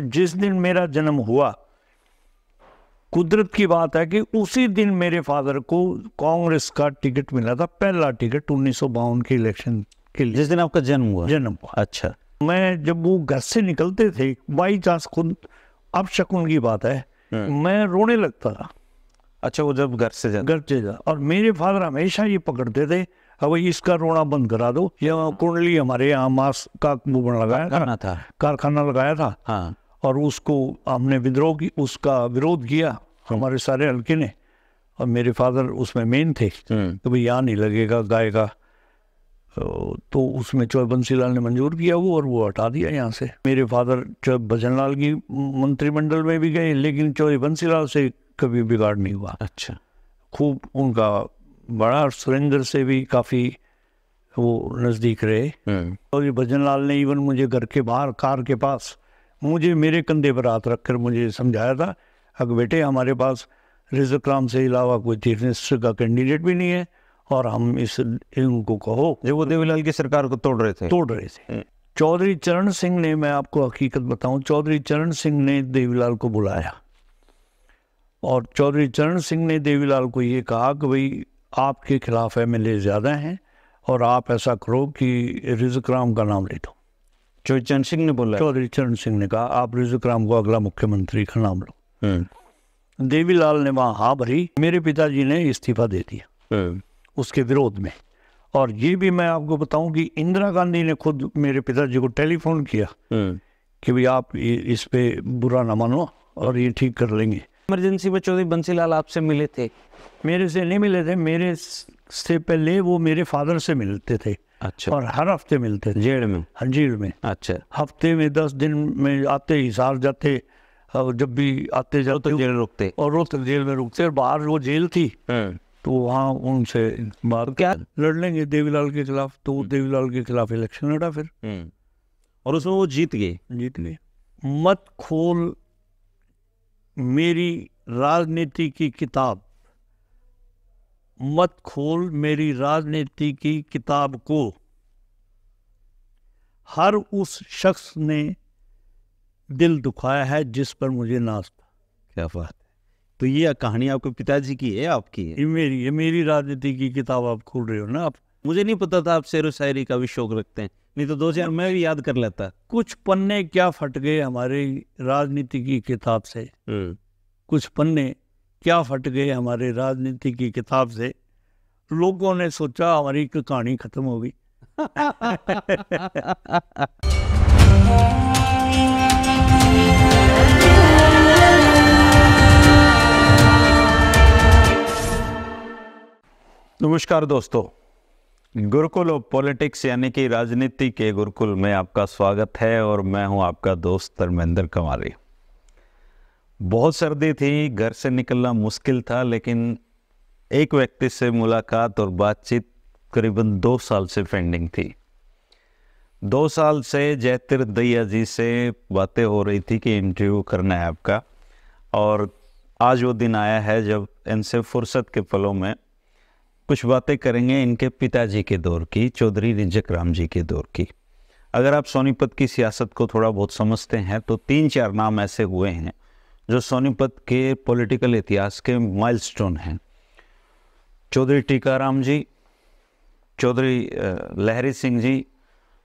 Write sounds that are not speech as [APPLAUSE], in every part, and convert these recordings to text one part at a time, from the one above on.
जिस दिन मेरा जन्म हुआ कुदरत की बात है कि उसी दिन मेरे फादर को कांग्रेस का टिकट मिला था पहला टिकट उन्नीस के इलेक्शन के लिए जिस दिन आपका जन्म हुआ जन्म हुआ अच्छा मैं जब वो घर से निकलते थे बाई चांस खुद अब शकुन की बात है हम्म। मैं रोने लगता था अच्छा वो जब घर से जा घर से जा और मेरे फादर हमेशा ये पकड़ते थे अब इसका रोना बंद करा दो या कुंडली हमारे यहाँ मास्क का वो लगाया था कारखाना लगाया था हाँ और उसको हमने विद्रोह की उसका विरोध किया हाँ। हमारे सारे हल्के ने और मेरे फादर उसमें मेन थे हम्म। तो भाई यहाँ नहीं लगेगा गाय का तो, तो उसमें चौहे बंसी ने मंजूर किया वो और वो हटा दिया यहाँ से मेरे फादर चौहे भजन लाल की मंत्रिमंडल में भी गए लेकिन चौबे बंसी लाल से कभी बिगाड़ नहीं हुआ अच्छा खूब उनका बड़ा सुरेंद्र से भी काफ़ी वो नज़दीक रहे चौधरी हम्म। भजन लाल ने इवन मुझे घर के बाहर कार के पास मुझे मेरे कंधे पर हाथ रखकर मुझे समझाया था अब बेटे हमारे पास राम से अलावा कोई मिनिस्टर का कैंडिडेट भी नहीं है और हम इस इनको कहो जब वो देवीलाल की सरकार को तोड़ रहे थे तोड़ रहे थे हम्म। चौधरी चरण सिंह ने मैं आपको हकीकत बताऊं चौधरी चरण सिंह ने देवीलाल को बुलाया और चौधरी चरण सिंह ने देवीलाल को ये कहा कि भाई आपके खिलाफ एम ज़्यादा हैं और आप ऐसा करो कि राम का नाम ले दो चौधरी चरण सिंह ने बोला चौधरी चरण सिंह ने कहा आप रिजुकराम को अगला मुख्यमंत्री का नाम लो देवीलाल ने वहां हाँ भरी मेरे पिताजी ने इस्तीफा दे दिया उसके विरोध में और ये भी मैं आपको बताऊं कि इंदिरा गांधी ने खुद मेरे पिताजी को टेलीफोन किया कि भाई आप इस पे बुरा ना मानो और ये ठीक कर लेंगे इमरजेंसी में चौधरी बंसीलाल आपसे मिले थे मेरे से नहीं मिले थे मेरे से पहले वो मेरे फादर से मिलते थे अच्छा और हर हफ्ते मिलते थे जेड़ में हाँ में अच्छा हफ्ते में दस दिन में आते हिसार जाते जब भी आते तो जाते तो जेल रुकते और रोहतक जेल में रुकते तो बाहर वो जेल थी हाँ। तो वहाँ उनसे बात तो क्या लड़ लेंगे देवीलाल के खिलाफ तो हम्म। देवीलाल के खिलाफ इलेक्शन लड़ा फिर हम्म। और उसमें वो जीत गए जीत गए मत खोल मेरी राजनीति की किताब मत खोल मेरी राजनीति की किताब को हर उस शख्स ने दिल दुखाया है जिस पर मुझे नाश था क्या बात है तो ये कहानी आपके पिताजी की है आपकी है ये मेरी ये मेरी राजनीति की किताब आप खोल रहे हो ना आप मुझे नहीं पता था आप शेर शायरी का भी शौक रखते हैं नहीं तो दो चार मैं भी याद कर लेता कुछ पन्ने क्या फट गए हमारे राजनीति की किताब से हम्म। कुछ पन्ने क्या फट गए हमारे राजनीति की किताब से लोगों ने सोचा हमारी कहानी खत्म हो गई नमस्कार दोस्तों गुरुकुल ऑफ पॉलिटिक्स यानी कि राजनीति के गुरुकुल में आपका स्वागत है और मैं हूं आपका दोस्त धर्मेंद्र कुमारी बहुत सर्दी थी घर से निकलना मुश्किल था लेकिन एक व्यक्ति से मुलाकात और बातचीत करीबन दो साल से पेंडिंग थी दो साल से जयतिर दैया जी से बातें हो रही थी कि इंटरव्यू करना है आपका और आज वो दिन आया है जब इनसे फुर्सत के पलों में कुछ बातें करेंगे इनके पिताजी के दौर की चौधरी रिजक राम जी के दौर की अगर आप सोनीपत की सियासत को थोड़ा बहुत समझते हैं तो तीन चार नाम ऐसे हुए हैं जो सोनीपत के पॉलिटिकल इतिहास के माइलस्टोन हैं चौधरी टीकाराम जी चौधरी लहरी सिंह जी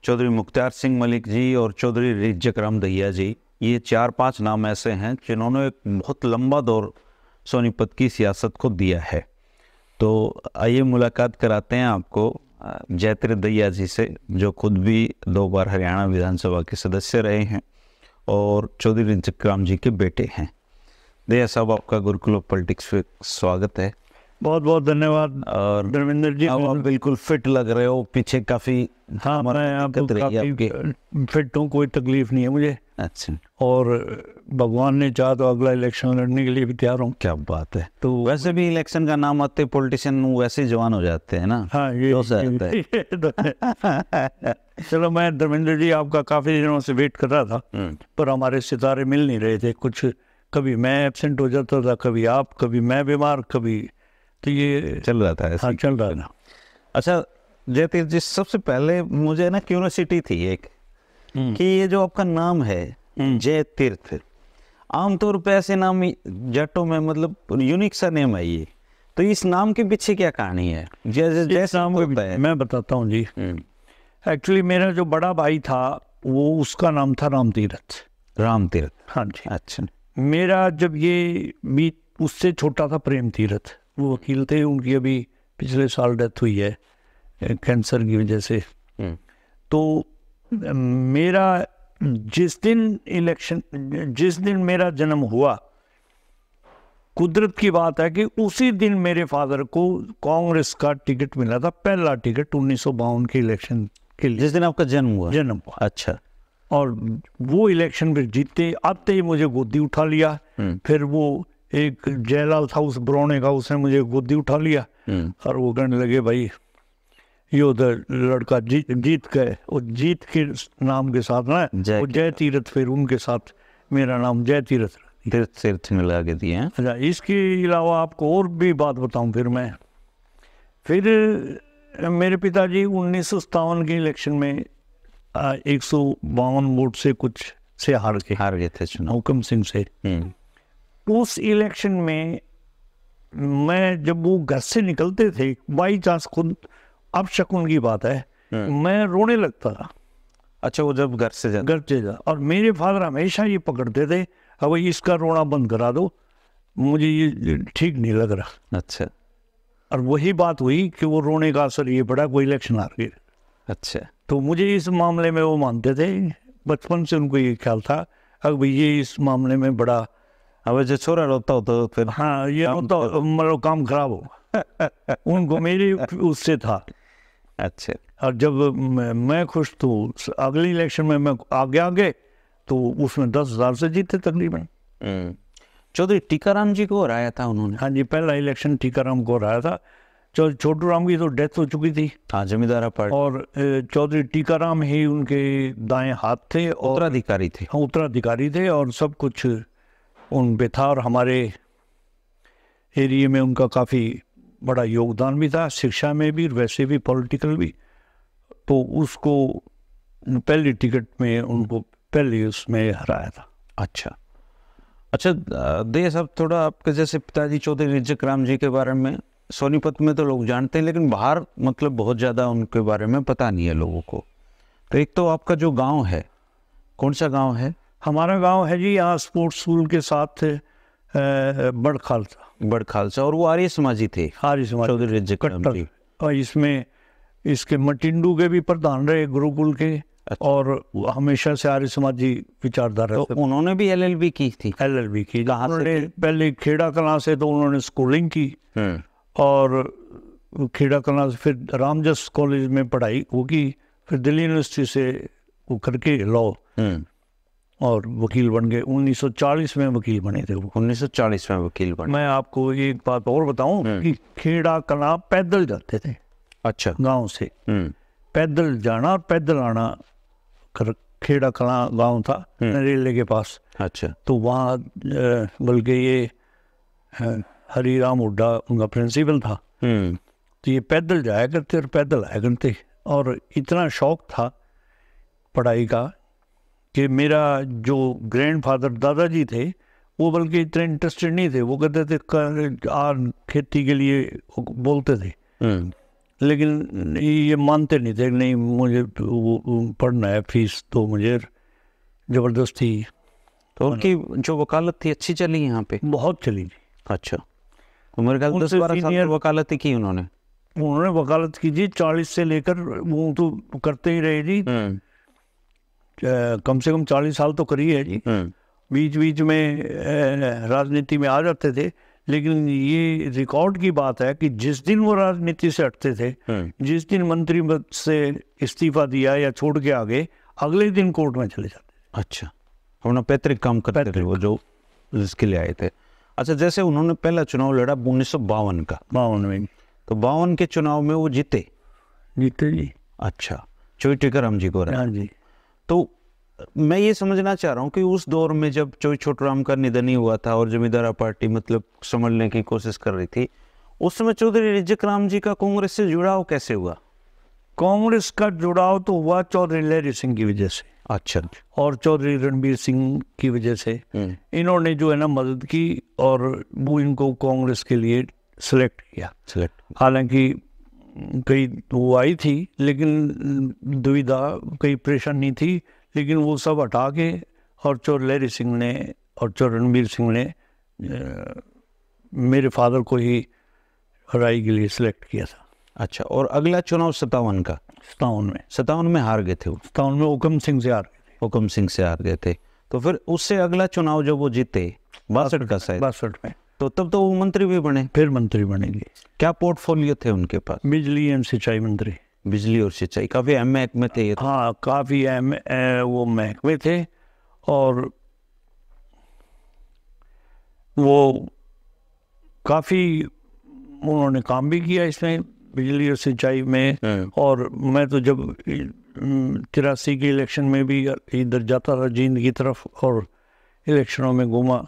चौधरी मुख्तार सिंह मलिक जी और चौधरी रिजक राम दहिया जी ये चार पांच नाम ऐसे हैं जिन्होंने एक बहुत लंबा दौर सोनीपत की सियासत को दिया है तो आइए मुलाकात कराते हैं आपको जयत्र दैया जी से जो खुद भी दो बार हरियाणा विधानसभा के सदस्य रहे हैं और चौधरी रिजक राम जी के बेटे हैं दया साहब आपका गुरुकुल ऑफ पॉलिटिक्स में स्वागत है बहुत बहुत धन्यवाद और धर्मेंद्र जी आप बिल्कुल फिट लग रहे हो पीछे काफी हाँ मैं आप फिट हूँ कोई तकलीफ नहीं है मुझे अच्छा और भगवान ने चाह तो अगला इलेक्शन लड़ने के लिए भी तैयार हूँ क्या बात है तो वैसे भी इलेक्शन का नाम आते पॉलिटिशियन वैसे जवान हो जाते हैं ना हाँ ये, हो सकता तो है चलो मैं धर्मेंद्र जी आपका काफी दिनों से वेट कर रहा था हम्म। पर हमारे सितारे मिल नहीं रहे थे कुछ कभी मैं एबसेंट हो जाता था कभी आप कभी मैं बीमार कभी तो ये चल रहा था हाँ चल रहा था अच्छा जयतीर्थ जी सबसे पहले मुझे ना क्यूरोसिटी थी एक हम्म। कि ये जो आपका नाम है हम्म। जय तीर्थ आमतौर पर ऐसे नाम जटों में मतलब यूनिक सा नेम है ये तो इस नाम के पीछे क्या कहानी है जैसे जैसे नाम मैं बताता हूँ जी एक्चुअली हम्म। मेरा जो बड़ा भाई था वो उसका नाम था राम तीर्थ राम तीर्थ हाँ जी अच्छा मेरा जब ये मीत उससे छोटा था प्रेम तीरथ वो वकील थे उनकी अभी पिछले साल डेथ हुई है कैंसर की वजह से हम्म। तो मेरा जिस दिन इलेक्शन जिस दिन मेरा जन्म हुआ कुदरत की बात है कि उसी दिन मेरे फादर को कांग्रेस का टिकट मिला था पहला टिकट उन्नीस के इलेक्शन के लिए जिस दिन आपका जन्म हुआ जन्म हुआ अच्छा और वो इलेक्शन में जीते आते तो ही मुझे गोदी उठा लिया हम्म। फिर वो एक जयलाल था उस ब्रोने का उसने मुझे गोदी उठा लिया हम्म। और वो कहने लगे भाई ये उधर लड़का जी, जीत गए और जीत के नाम के साथ ना जय जय तीर्थ फिर उनके साथ मेरा नाम जय तीर्थ तीर्थ तीर्थ में लगा के दिए अच्छा इसके अलावा आपको और भी बात बताऊं फिर मैं फिर मेरे पिताजी उन्नीस के इलेक्शन में एक सौ बावन वोट से कुछ से हार गए हार गए थे चुनाव हुकम सिंह से हम्म। तो उस इलेक्शन में मैं जब वो घर से निकलते थे बाई चांस खुद अब शकुन की बात है हम्म। मैं रोने लगता था अच्छा वो जब घर से घर से जा और मेरे फादर हमेशा ये पकड़ते थे अब इसका रोना बंद करा दो मुझे ये ठीक नहीं लग रहा अच्छा और वही बात हुई कि वो रोने का असर ये पड़ा कोई इलेक्शन हार गए अच्छा तो मुझे इस मामले में वो मानते थे बचपन से उनको ये ख्याल था अब ये इस मामले में बड़ा वैसे छोरा रोता होता तो फिर हाँ ये होता मतलब काम खराब हो [LAUGHS] उनको मेरी उससे था अच्छा और जब मैं, मैं खुश तो अगले इलेक्शन में मैं आगे आगे तो उसमें दस हजार से जीते तकरीबन हम्म। चौधरी टीकाराम जी को हराया था उन्होंने हाँ जी पहला इलेक्शन टीकाराम को हराया था छोटू राम की तो डेथ हो चुकी थी हाँ जमींदार और चौधरी टीकाराम ही उनके दाएं हाथ थे और उत्तराधिकारी थे हाँ उत्तराधिकारी थे और सब कुछ उन पे था और हमारे एरिए में उनका काफ़ी बड़ा योगदान भी था शिक्षा में भी वैसे भी पॉलिटिकल भी तो उसको पहली टिकट में उनको पहले उसमें हराया था अच्छा अच्छा देश साहब थोड़ा आपके जैसे पिताजी चौधरी रिजक राम जी के बारे में सोनीपत में तो लोग जानते हैं लेकिन बाहर मतलब बहुत ज़्यादा उनके बारे में पता नहीं है लोगों को तो एक तो आपका जो गांव है कौन सा गांव है हमारा गांव है जी यहाँ स्पोर्ट्स स्कूल के साथ बड़ खालसा बड़ खालसा और वो आर्य समाजी थे आर्य समाज चौधरी और इसमें इसके मटिंडू के भी प्रधान रहे गुरुकुल के अच्छा। और हमेशा से आर्य समाजी विचारधारा तो उन्होंने भी एलएलबी की थी एलएलबी की कहाँ पहले खेड़ा कला से तो उन्होंने स्कूलिंग की हम्म। और खेड़ा कला से फिर रामजस कॉलेज में पढ़ाई वो की फिर दिल्ली यूनिवर्सिटी से वो करके लॉ हम्म। और वकील बन गए 1940 में वकील बने थे वो 1940 में वकील बने मैं आपको एक बात और बताऊं हम्म। कि खेड़ा कला पैदल जाते थे अच्छा गांव से हम्म। पैदल जाना और पैदल आना कर खेड़ा कला गांव था रेलवे के पास अच्छा तो वहाँ बल्कि ये हरी राम हुडा उनका प्रिंसिपल था हम्म। तो ये पैदल जाया करते और पैदल आया करते और इतना शौक था पढ़ाई का कि मेरा जो ग्रैंडफादर दादाजी थे वो बल्कि इतने इंटरेस्टेड नहीं थे वो कहते थे आ खेती के लिए बोलते थे हम्म। लेकिन ये मानते नहीं थे नहीं मुझे वो पढ़ना है फीस तो मुझे ज़बरदस्ती तो उनकी जो वकालत थी अच्छी चली यहाँ पे बहुत चली अच्छा तो मेरे ख्याल दस बारह साल वकालत की उन्होंने उन्होंने वकालत की जी चालीस से लेकर वो तो करते ही रहे जी हम्म। कम से कम चालीस साल तो करी है जी हम्म। बीच बीच में राजनीति में आ जाते थे लेकिन ये रिकॉर्ड की बात है कि जिस दिन वो राजनीति से हटते थे हम्म। जिस दिन मंत्री पद से इस्तीफा दिया या छोड़ के आगे अगले दिन कोर्ट में चले जाते अच्छा अपना पैतृक काम करते थे वो जो जिसके लिए आए थे अच्छा जैसे उन्होंने पहला चुनाव लड़ा उन्नीस सौ बावन का बावन में तो बावन के चुनाव में वो जीते जीते जी अच्छा चोई टिकाराम जी को रहा जी तो मैं ये समझना चाह रहा हूँ कि उस दौर में जब चोई छोटराम का निधन ही हुआ था और जमींदारा पार्टी मतलब समझने की कोशिश कर रही थी उस समय चौधरी रिजक राम जी का कांग्रेस से जुड़ाव कैसे हुआ कांग्रेस का जुड़ाव तो हुआ चौधरी लहरी सिंह की वजह से अच्छा और चौधरी रणबीर सिंह की वजह से हम्म। इन्होंने जो है ना मदद की और वो इनको कांग्रेस के लिए सिलेक्ट किया सिलेक्ट हालांकि कई वो आई थी लेकिन दुविधा कई परेशानी थी लेकिन वो सब हटा के और चोर लहरी सिंह ने और चोर रणबीर सिंह ने मेरे फादर को ही राय के लिए सिलेक्ट किया था अच्छा और अगला चुनाव सत्तावन का सतावन में सतावन में हार गए थे सतावन में हुकम सिंह से हार गए हुकम सिंह से हार गए थे तो फिर उससे अगला चुनाव जब वो जीते बासठ का शायद बासठ में तो तब तो वो मंत्री भी बने फिर मंत्री बनेंगे क्या पोर्टफोलियो थे उनके पास बिजली एंड सिंचाई मंत्री बिजली और सिंचाई काफ़ी अहम महकमे थे तो। हाँ काफ़ी एम वो महकमे थे और वो काफ़ी उन्होंने काम भी किया इसमें बिजली और सिंचाई में हाँ। और मैं तो जब तिरासी के इलेक्शन में भी इधर जाता रहा जींद की तरफ और इलेक्शनों में घूमा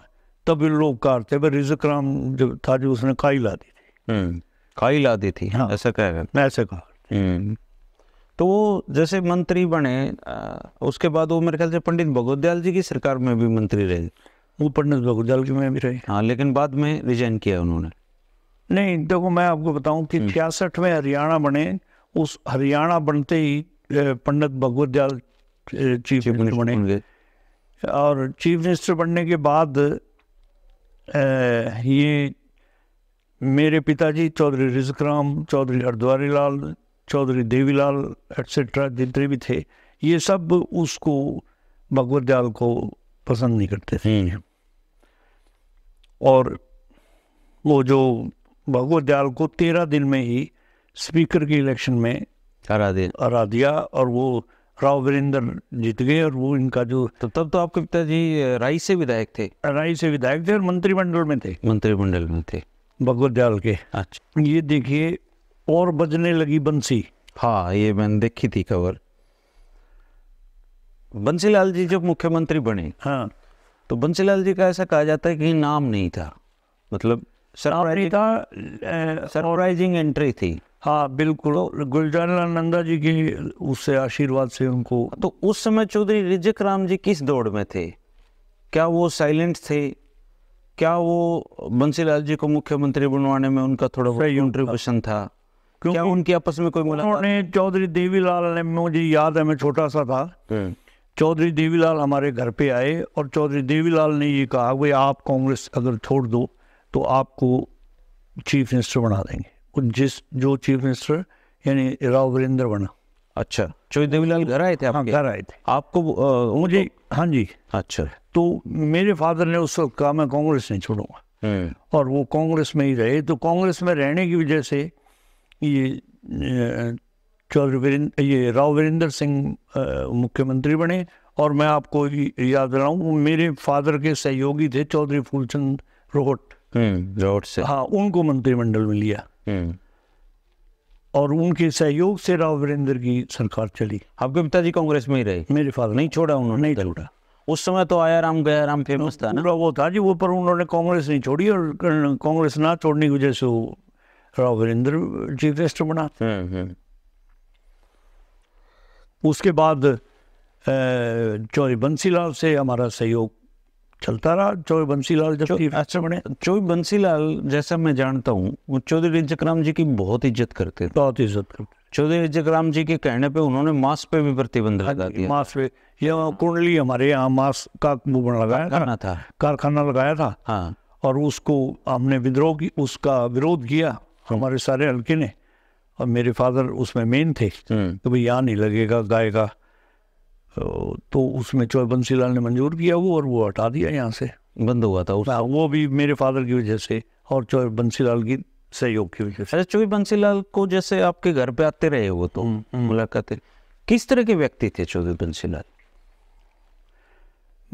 तब इन लोग कार थे रिजक राम जब था जो उसने खाई ला दी थी हाँ। खाई ला दी थी हाँ ऐसा कह रहे मैं ऐसे कहा हम्म। तो वो जैसे मंत्री बने उसके बाद वो मेरे ख्याल से पंडित भगोदयाल जी की सरकार में भी मंत्री रहे वो पंडित भगवदयाल जी में भी रहे हाँ लेकिन बाद में रिजाइन किया उन्होंने नहीं देखो मैं आपको बताऊं कि हम्म। छियासठ में हरियाणा बने उस हरियाणा बनते ही पंडित भगवत दयाल चीफ मिनिस्टर बने और चीफ मिनिस्टर बनने के बाद ये मेरे पिताजी चौधरी राम चौधरी हरद्वारी लाल चौधरी देवीलाल एट्सेट्रा जितने भी थे ये सब उसको भगवत दयाल को पसंद नहीं करते थे हम्म। और वो जो भगवत दयाल को तेरह दिन में ही स्पीकर के इलेक्शन में हरा दिन हरा दिया और वो राव वीरेंद्र जीत गए और वो इनका जो तो तब तो आपके पिताजी राई से विधायक थे राई से विधायक थे और मंत्रिमंडल में थे मंत्रिमंडल में थे भगवत दयाल के अच्छा ये देखिए और बजने लगी बंसी हाँ ये मैंने देखी थी खबर बंसीलाल जी जब मुख्यमंत्री बने हाँ तो बंसीलाल जी का ऐसा कहा जाता है कि नाम नहीं था मतलब सनोराइजिंग एंट्री थी हाँ बिल्कुल तो गुलजार लाल नंदा जी की उससे आशीर्वाद से उनको तो उस समय चौधरी रिजक राम जी किस दौड़ में थे क्या वो साइलेंट थे क्या वो बंसीलाल जी को मुख्यमंत्री बनवाने में उनका थोड़ा कंट्रीब्यूशन था क्योंकि क्या उनके आपस में कोई उन्होंने चौधरी देवीलाल ने मुझे याद है मैं छोटा सा था हम्म। चौधरी देवीलाल हमारे घर पे आए और चौधरी देवीलाल ने ये कहा भाई आप कांग्रेस अगर छोड़ दो तो आपको चीफ मिनिस्टर बना देंगे जिस जो चीफ मिनिस्टर यानी राव वीरेंद्र बना अच्छा चौधरी देवीलाल घर आए थे हाँ, आप घर आए थे आपको आ, मुझे हाँ जी अच्छा तो मेरे फादर ने उस वक्त कहा मैं कांग्रेस नहीं छोड़ूंगा हम्म। और वो कांग्रेस में ही रहे तो कांग्रेस में रहने की वजह से ये चौधरी वीरेंद्र ये राव वीरेंद्र सिंह मुख्यमंत्री बने और मैं आपको याद हूँ मेरे फादर के सहयोगी थे चौधरी फूलचंद रोहट जोर हम्म, से हाँ उनको मंत्रिमंडल में लिया हम्म। और उनके सहयोग से राव वीरेंद्र की सरकार चली आपके पिताजी कांग्रेस में ही रहे मेरे फादर नहीं छोड़ा उन्होंने नहीं छोड़ा उस समय तो आया राम गया राम फेमस था ना वो था जी वो पर उन्होंने कांग्रेस नहीं छोड़ी और कांग्रेस ना छोड़ने की वजह से वो राव वीरेंद्र चीफ मिनिस्टर बना हम्म, उसके बाद चौधरी बंसीलाल से हमारा सहयोग चलता रहा चौबे बंसीलाल जब अच्छा बने चौबे बंसीलाल जैसा मैं जानता हूँ वो चौधरी राम जी की बहुत इज्जत करते थे बहुत इज्जत करते चौधरी राम जी के कहने पे उन्होंने मास्क पे भी प्रतिबंध लगा हाँ दिया मास्क पे ये कुंडली हमारे यहाँ मास्क का मूवमेंट लगाया था, था। कारखाना लगाया था हाँ और उसको हमने विद्रोह की उसका विरोध किया हमारे सारे हल्के ने और मेरे फादर उसमें मेन थे तो हम्म। भाई यहाँ नहीं लगेगा गाय का तो, तो उसमें चौहे बंसी ने मंजूर किया वो और वो हटा दिया यहाँ से बंद हुआ था उसका हाँ, वो भी मेरे फादर की वजह से और चौर बंसी की सहयोग की वजह से अच्छा चौबी बंसी को जैसे आपके घर पे आते रहे वो तो हम्म, हम्म। मुलाकातें किस तरह के व्यक्ति थे चौधरी बंसी लाल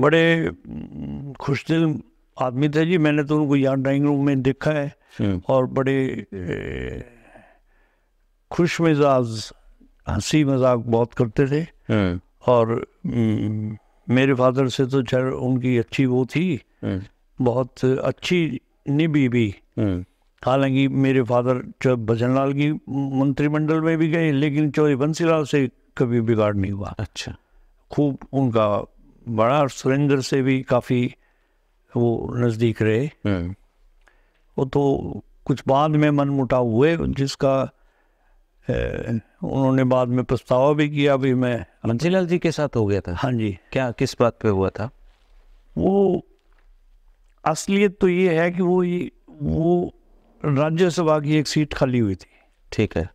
बड़े हम्म, दिल आदमी थे जी मैंने तो उनको यहाँ ड्राइंग रूम में देखा है और बड़े खुश मिजाज हंसी मजाक बहुत करते थे और मेरे फादर से तो चल उनकी अच्छी वो थी हम्म। बहुत अच्छी निभी भी हम्म। हालांकि मेरे फादर जो भजन लाल की मंत्रिमंडल में भी गए लेकिन चौधरी बंसीलाल से कभी बिगाड़ नहीं हुआ अच्छा खूब उनका बड़ा और सुरेंद्र से भी काफ़ी वो नज़दीक रहे हम्म। वो तो कुछ बाद में मन मुटाव हुए जिसका उन्होंने बाद में पछतावा भी किया भी मैं बंसीलाल जी के साथ हो गया था हाँ जी क्या किस बात पे हुआ था वो असलियत तो ये है कि वो ये वो राज्यसभा की एक सीट खाली हुई थी ठीक है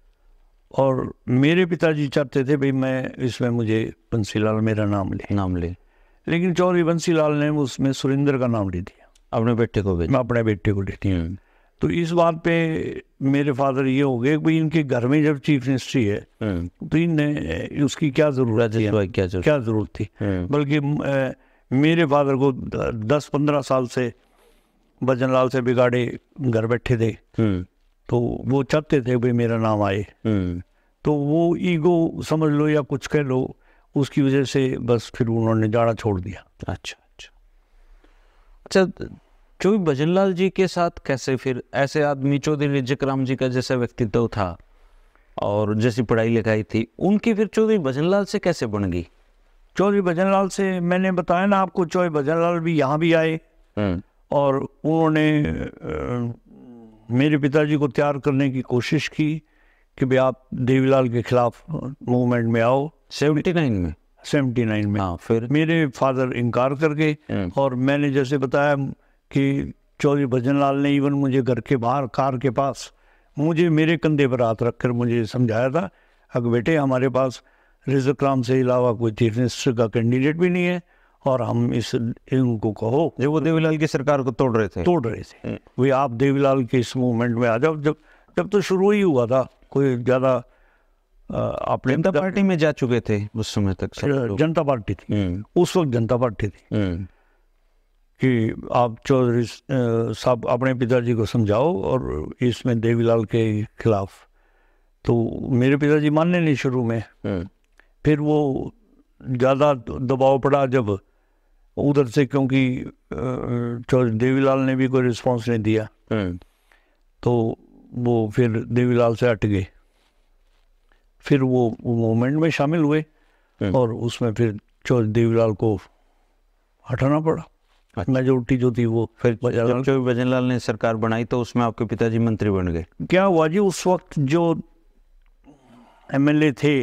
और मेरे पिताजी चाहते थे भाई मैं इसमें मुझे बंसीलाल मेरा नाम ले नाम ले लेकिन चौधरी बंसीलाल ने उसमें सुरेंद्र का नाम ले दिया अपने बेटे को भेजा अपने बेटे को ले दिया हम्म। तो इस बात पे मेरे फादर ये हो गए भाई इनके घर में जब चीफ मिनिस्ट्री है हाँ। तो इनने उसकी क्या जरूरत है क्या जरूरत क्या जरूरत थी हाँ। बल्कि मेरे फादर को दस पंद्रह साल से भजन लाल से बिगाड़े घर बैठे थे हाँ। तो वो चाहते थे भाई मेरा नाम आए तो वो ईगो समझ लो या कुछ कह लो उसकी वजह से बस फिर उन्होंने जाड़ा छोड़ दिया अच्छा अच्छा अच्छा चौबी भजनलाल जी के साथ कैसे फिर ऐसे आदमी चौधरी जकराम जी का जैसा व्यक्तित्व था और जैसी पढ़ाई लिखाई थी उनकी फिर चौधरी भजनलाल से कैसे बन गई चौधरी भजनलाल से मैंने बताया ना आपको चौधरी भजनलाल भी यहाँ भी आए हम्म। और उन्होंने मेरे पिताजी को तैयार करने की कोशिश की कि भाई आप देवीलाल के खिलाफ मूवमेंट में आओ सेवेंटी नाइन में सेवेंटी नाइन में हाँ फिर मेरे फादर इनकार कर गए हम्म। और मैंने जैसे बताया कि चौधरी भजन लाल ने इवन मुझे घर के बाहर कार के पास मुझे मेरे कंधे पर हाथ रखकर मुझे समझाया था अब बेटे हमारे पास रिजक राम से अलावा कोई चीफ मिनिस्टर का कैंडिडेट भी नहीं है और हम इस इनको कहो जब वो देवीलाल की सरकार को तोड़ रहे थे तोड़ रहे थे हम्म। वे आप देवीलाल के इस मूवमेंट में आ जाओ जब जब तो शुरू ही हुआ था कोई ज़्यादा आप जनता पार्टी में जा चुके थे उस समय तक जनता पार्टी थी हम्म। उस वक्त जनता पार्टी थी हम्म। कि आप चौधरी साहब अपने पिताजी को समझाओ और इसमें देवीलाल के खिलाफ तो मेरे पिताजी मानने नहीं शुरू में हाँ। फिर वो ज़्यादा दबाव पड़ा जब उधर से क्योंकि चौधरी देवीलाल ने भी कोई रिस्पांस नहीं दिया हाँ। तो वो फिर देवीलाल से हट गए फिर वो मोमेंट में शामिल हुए हाँ। और उसमें फिर चौधरी देवीलाल को हटाना पड़ा अच्छा। मेजोरिटी जो थी वो फिर जब लाल ने सरकार बनाई तो उसमें आपके पिताजी मंत्री बन गए क्या हुआ जी उस वक्त जो एम थे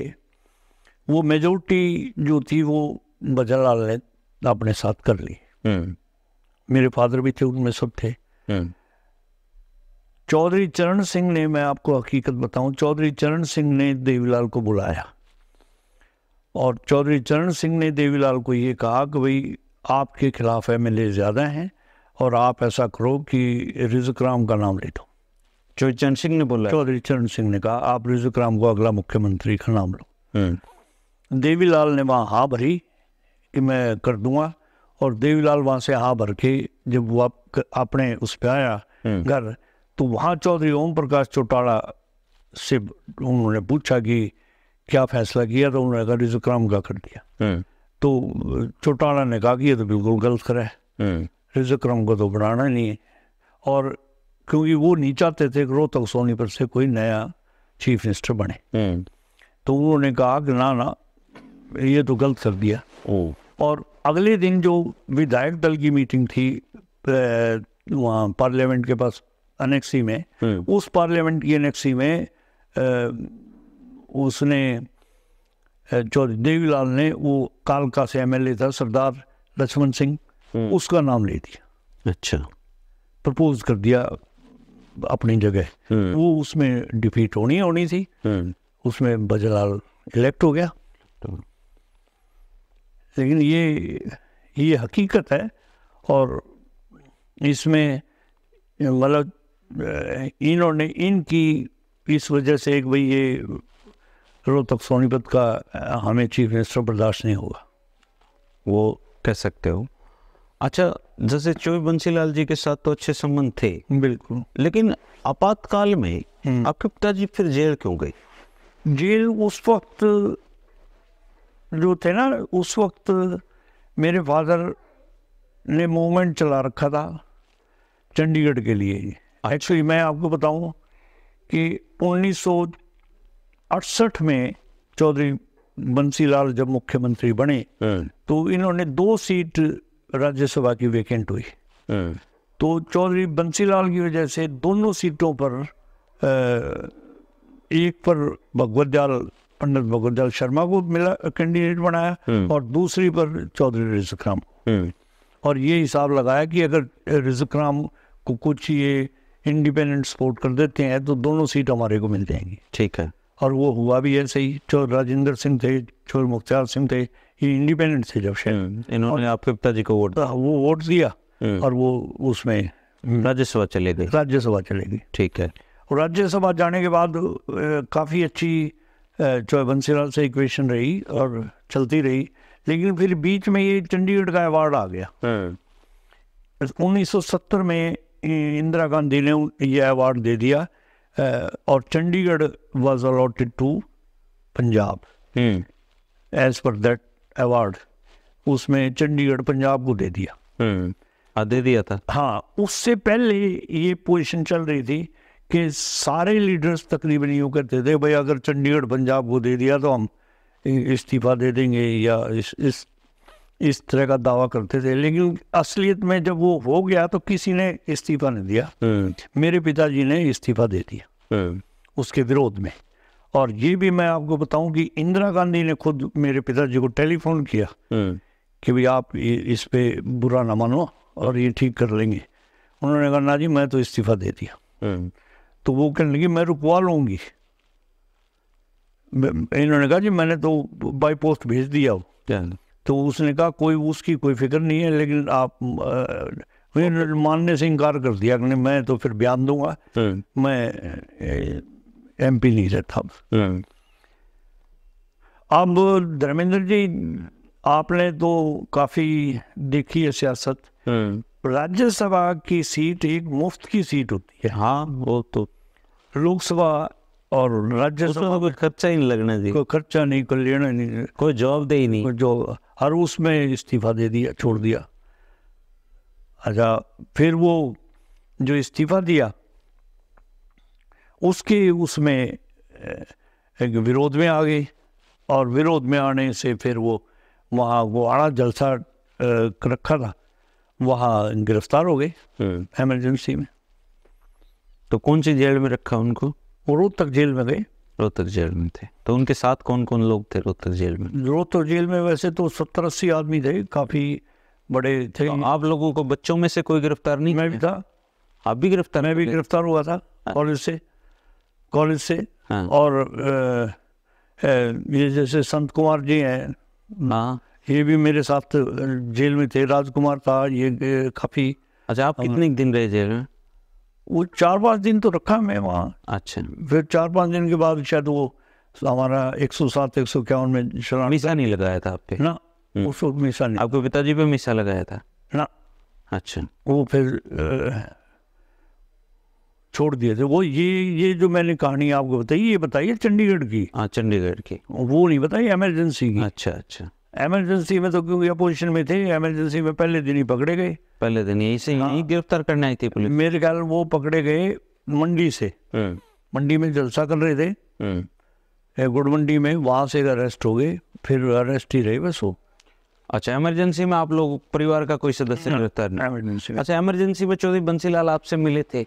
वो मेजोरिटी जो थी वो लाल ने अपने साथ कर ली हम्म। मेरे फादर भी थे उनमें सब थे हम्म। चौधरी चरण सिंह ने मैं आपको हकीकत बताऊं चौधरी चरण सिंह ने देवीलाल को बुलाया और चौधरी चरण सिंह ने देवीलाल को ये कहा कि भाई आपके खिलाफ एम एल ज़्यादा हैं और आप ऐसा करो कि रिजक राम का नाम ले दो चौधरी चरण सिंह ने बोला चौधरी चरण सिंह ने कहा आप रिजक राम को अगला मुख्यमंत्री का नाम लो हम्म। देवीलाल ने वहाँ हाँ भरी कि मैं कर दूंगा और देवीलाल वहाँ से हाँ भर के जब वो अपने उस पर आया हम्म। घर तो वहाँ चौधरी ओम प्रकाश चौटाला से उन्होंने पूछा कि क्या फैसला किया तो उन्होंने कहा रिजक राम का कर दिया हम्म। तो चौटाला ने कहा कि ये तो बिल्कुल गलत करा है हम्म। रिजक को तो बढ़ाना नहीं है और क्योंकि वो नहीं चाहते थे कि रोहतक सोनीपत से कोई नया चीफ मिनिस्टर बने हम्म। तो उन्होंने कहा कि ना ना ये तो गलत कर दिया और अगले दिन जो विधायक दल की मीटिंग थी वहाँ पार्लियामेंट के पास अनेक्सी में हम्म। उस पार्लियामेंट की अनेक्सी में उसने चौधरी देवीलाल ने वो कालका से एमएलए था सरदार लक्ष्मण सिंह हम्म। उसका नाम ले दिया अच्छा प्रपोज कर दिया अपनी जगह हम्म। वो उसमें डिफीट होनी होनी थी हम्म। उसमें बजलाल इलेक्ट हो गया तो लेकिन ये ये हकीकत है और इसमें मतलब इन्होंने इनकी इस वजह से एक भाई ये करो सोनीपत का हमें चीफ मिनिस्टर बर्दाश्त नहीं होगा वो कह सकते हो अच्छा जैसे चोबे बंसीलाल जी के साथ तो अच्छे संबंध थे बिल्कुल लेकिन आपातकाल में हम्म। आपके पिताजी फिर जेल क्यों गए जेल उस वक्त जो थे ना उस वक्त मेरे फादर ने मूवमेंट चला रखा था चंडीगढ़ के लिए एक्चुअली अच्छा। मैं आपको बताऊं कि उन्नीस अड़सठ में चौधरी बंसीलाल जब मुख्यमंत्री बने हाँ। तो इन्होंने दो सीट राज्यसभा की वेकेंट हुई हाँ। तो चौधरी बंसीलाल की वजह से दोनों सीटों पर एक पर दयाल पंडित दयाल शर्मा को मिला कैंडिडेट बनाया हाँ। और दूसरी पर चौधरी राम और ये हिसाब लगाया कि अगर राम को कुछ ये इंडिपेंडेंट सपोर्ट कर देते हैं तो दोनों सीट हमारे को मिल जाएंगी ठीक है और वो हुआ भी ऐसे ही जो राजेंद्र सिंह थे जो मुख्तार सिंह थे ये इंडिपेंडेंट थे जब शायद हम्म, इन्होंने आपके पिताजी को वोट वो वोट दिया हम्म। और वो उसमें हम्म। राज्यसभा चले गए राज्यसभा चले गई ठीक है और राज्यसभा जाने के बाद काफ़ी अच्छी जो बंसीलाल से इक्वेशन रही और चलती रही लेकिन फिर बीच में ये चंडीगढ़ का अवार्ड आ गया सत्तर में इंदिरा गांधी ने ये अवार्ड दे दिया Uh, और Chandigarh was allotted to Punjab as per that award उसमें चंडीगढ़ पंजाब को दे दिया hmm. आ, दे दिया था हाँ उससे पहले ये पोजीशन चल रही थी कि सारे लीडर्स तकरीबन यूँ करते थे भाई अगर चंडीगढ़ पंजाब को दे दिया तो हम इस्तीफा दे देंगे या इस इस इस तरह का दावा करते थे लेकिन असलियत में जब वो हो गया तो किसी ने इस्तीफा नहीं दिया हम्म। मेरे पिताजी ने इस्तीफा दे दिया हम्म। उसके विरोध में और ये भी मैं आपको बताऊं कि इंदिरा गांधी ने खुद मेरे पिताजी को टेलीफोन किया हम्म। कि भाई आप इस पे बुरा ना मानो और ये ठीक कर लेंगे उन्होंने कहा ना जी मैं तो इस्तीफा दे दिया तो वो कहने लगी मैं रुकवा लूंगी इन्होंने कहा जी मैंने तो बाई पोस्ट भेज दिया वो तो उसने कहा कोई उसकी कोई फिक्र नहीं है लेकिन आप मानने से इनकार कर दिया कि मैं तो फिर बयान दूंगा हम्म। मैं एमपी नहीं रहता हम्म। अब धर्मेंद्र जी आपने तो काफी देखी है सियासत हम्म। राज्यसभा की सीट एक मुफ्त की सीट होती है हाँ वो तो लोकसभा और राज्यसभा तो कोई खर्चा ही नहीं लगना चाहिए कोई खर्चा नहीं कोई लेना नहीं कोई जवाबदेही नहीं कोई जॉब और उसमें इस्तीफ़ा दे दिया छोड़ दिया अच्छा फिर वो जो इस्तीफ़ा दिया उसके उसमें एक विरोध में आ गई और विरोध में आने से फिर वो वहाँ वो आड़ा जलसा रखा था वहाँ गिरफ्तार हो गए हम्म। एमरजेंसी में तो कौन सी जेल में रखा उनको वो रोज तक जेल में गए रोहतक जेल में थे तो उनके साथ कौन कौन लोग थे रोहतक जेल में रोहतक जेल में वैसे तो सत्तर अस्सी आदमी थे काफ़ी बड़े थे तो आप लोगों को बच्चों में से कोई गिरफ्तार नहीं मैं भी था आप भी गिरफ्तार मैं भी गिरफ्तार हुआ था हाँ। कॉलेज से कॉलेज से हाँ। और ये जैसे संत कुमार जी हैं ना हाँ। ये भी मेरे साथ जेल में थे राजकुमार था ये काफ़ी अच्छा आप कितने दिन रहे जेल में वो चार पाँच दिन तो रखा मैं वहाँ अच्छा फिर चार पांच दिन के बाद शायद वो हमारा एक सौ सात एक सौ इक्यावन में शराब नहीं लगाया था आपके ना हम्म। उस वक्त मिसा नहीं आपके पिताजी पे मिसा लगाया था ना अच्छा वो फिर छोड़ दिए थे वो ये ये जो मैंने कहानी आपको बताई ये बताई चंडीगढ़ की हाँ चंडीगढ़ की वो नहीं बताई एमरजेंसी की अच्छा अच्छा एमरजेंसी में तो क्योंकि अपोजिशन में थे एमरजेंसी में पहले दिन ही पकड़े गए पहले दिन यही से यही हाँ। गिरफ्तार करने आई थी पुलिस मेरे ख्याल वो पकड़े गए मंडी से हाँ। मंडी में जलसा कर रहे थे हाँ। गुड़ मंडी में वहाँ से अरेस्ट हो गए फिर अरेस्ट ही रहे बस वो अच्छा इमरजेंसी में आप लोग परिवार का कोई सदस्य गिरफ्तार नहीं इमरजेंसी अच्छा इमरजेंसी में चौधरी बंसीलाल आपसे मिले थे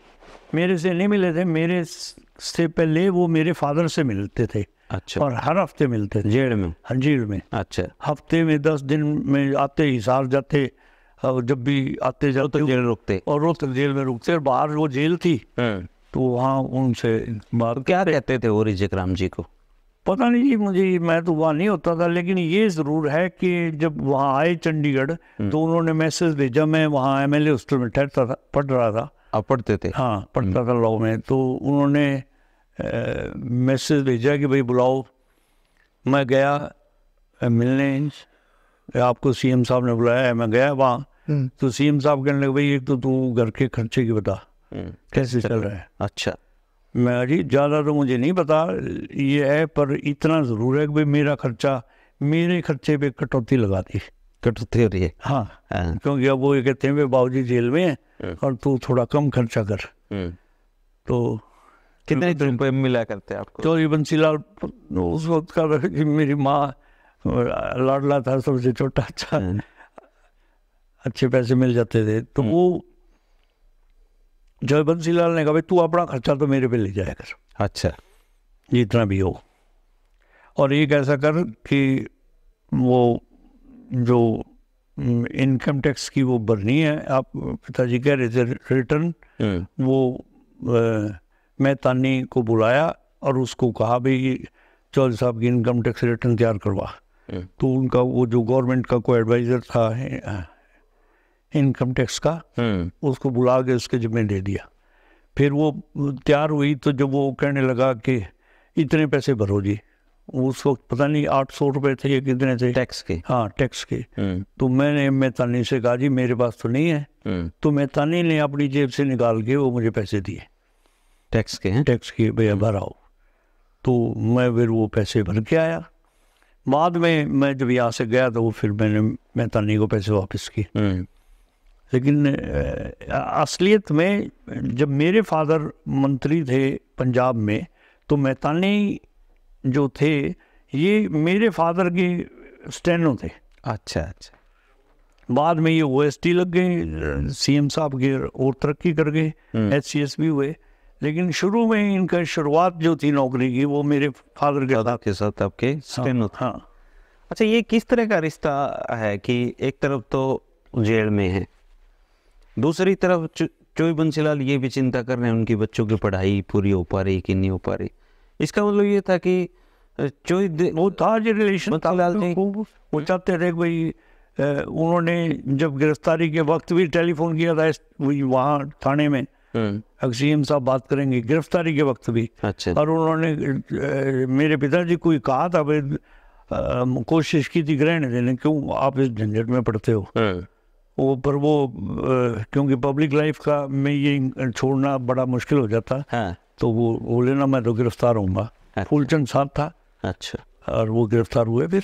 मेरे से नहीं मिले थे मेरे से पहले वो मेरे फादर से मिलते थे अच्छा और हर हफ्ते मिलते थे जेड़ में हंजीर में अच्छा हफ्ते में दस दिन में आते हिसार जाते हाँ, जब भी आते जाते तो जेल रुकते और रोज जेल में रुकते और बाहर वो जेल थी हाँ। तो वहाँ उनसे बाहर क्या कहते थे वो रिजिक राम जी को पता नहीं जी मुझे मैं तो वहाँ नहीं होता था लेकिन ये ज़रूर है कि जब वहाँ आए चंडीगढ़ हम्म। तो उन्होंने मैसेज भेजा मैं वहाँ एम एल हॉस्टल में ठहरता था पढ़ रहा था आप पढ़ते थे हाँ पढ़ता हम्म। था लॉ में तो उन्होंने मैसेज भेजा कि भाई बुलाओ मैं गया मिलने आपको सीएम साहब ने बुलाया मैं गया वहाँ हम्म। तो सीएम साहब कहने लगे भाई एक तो तू घर के खर्चे की बता हम्म। कैसे चल रहा है अच्छा मैं जी ज़्यादा तो मुझे नहीं पता ये है पर इतना ज़रूर है कि भाई मेरा खर्चा मेरे खर्चे पे कटौती लगा दी कटौती हो रही है हाँ, हाँ। क्योंकि अब वो ये कहते हैं बाबू जी जेल में है हम्म। और तू थोड़ा कम खर्चा कर तो कितने दिन पे मिला करते हैं आपको चौधरी तो बंसी लाल उस वक्त का मेरी माँ लाडला था सबसे छोटा अच्छा अच्छे पैसे मिल जाते थे तो हम्म। वो जय बंसी लाल ने कहा भाई तू अपना खर्चा तो मेरे पे ले जाया कर अच्छा जितना भी हो और एक ऐसा कर कि वो जो इनकम टैक्स की वो भरनी है आप पिताजी कह रहे थे रिटर्न हम्म। वो आ, मैं तानी को बुलाया और उसको कहा भाई चौधरी साहब की इनकम टैक्स रिटर्न तैयार करवा हम्म। तो उनका वो जो गवर्नमेंट का कोई एडवाइज़र था इनकम टैक्स का हम्म। उसको बुला के उसके जिम्मे दे दिया फिर वो तैयार हुई तो जब वो कहने लगा कि इतने पैसे भरो जी उस वक्त पता नहीं आठ सौ रुपये थे या कितने थे टैक्स के हाँ टैक्स के हम्म। तो मैंने मेहतानी से कहा जी मेरे पास तो नहीं है हम्म। तो मेहतानी ने अपनी जेब से निकाल के वो मुझे पैसे दिए टैक्स के हैं टैक्स के भैया आओ तो मैं फिर वो पैसे भर के आया बाद में मैं जब यहाँ से गया तो फिर मैंने मेहतानी को पैसे वापस किए लेकिन असलियत में जब मेरे फादर मंत्री थे पंजाब में तो मैतानी जो थे ये मेरे फादर के स्टैनो थे अच्छा अच्छा बाद में ये ओ लग गए सीएम साहब के और तरक्की कर गए एच हम्म। भी हुए लेकिन शुरू में इनका शुरुआत जो थी नौकरी की वो मेरे फादर के साथ के साथ आपके स्टैनो हाँ, हाँ अच्छा ये किस तरह का रिश्ता है कि एक तरफ तो जेल में है दूसरी तरफ चोई बंसीलाल ये भी चिंता कर रहे हैं उनकी बच्चों की पढ़ाई पूरी हो पा रही कि नहीं हो पा रही इसका मतलब ये था कि चोई वो था जो रिलेशन वो हम्म। चाहते थे भाई उन्होंने जब गिरफ्तारी के वक्त भी टेलीफोन किया था वहाँ थाने में हम्म। अक्सीम साहब बात करेंगे गिरफ्तारी के वक्त भी अच्छा और उन्होंने मेरे पिताजी को कहा था भाई कोशिश की थी ग्रहण देने क्यों आप इस झंझट में पढ़ते हो हम्म। वो पर वो क्योंकि पब्लिक लाइफ का में ये छोड़ना बड़ा मुश्किल हो जाता हाँ। तो वो वो लेना मैं तो गिरफ्तार हूँ अच्छा। फूलचंद साहब था अच्छा और वो गिरफ्तार हुए फिर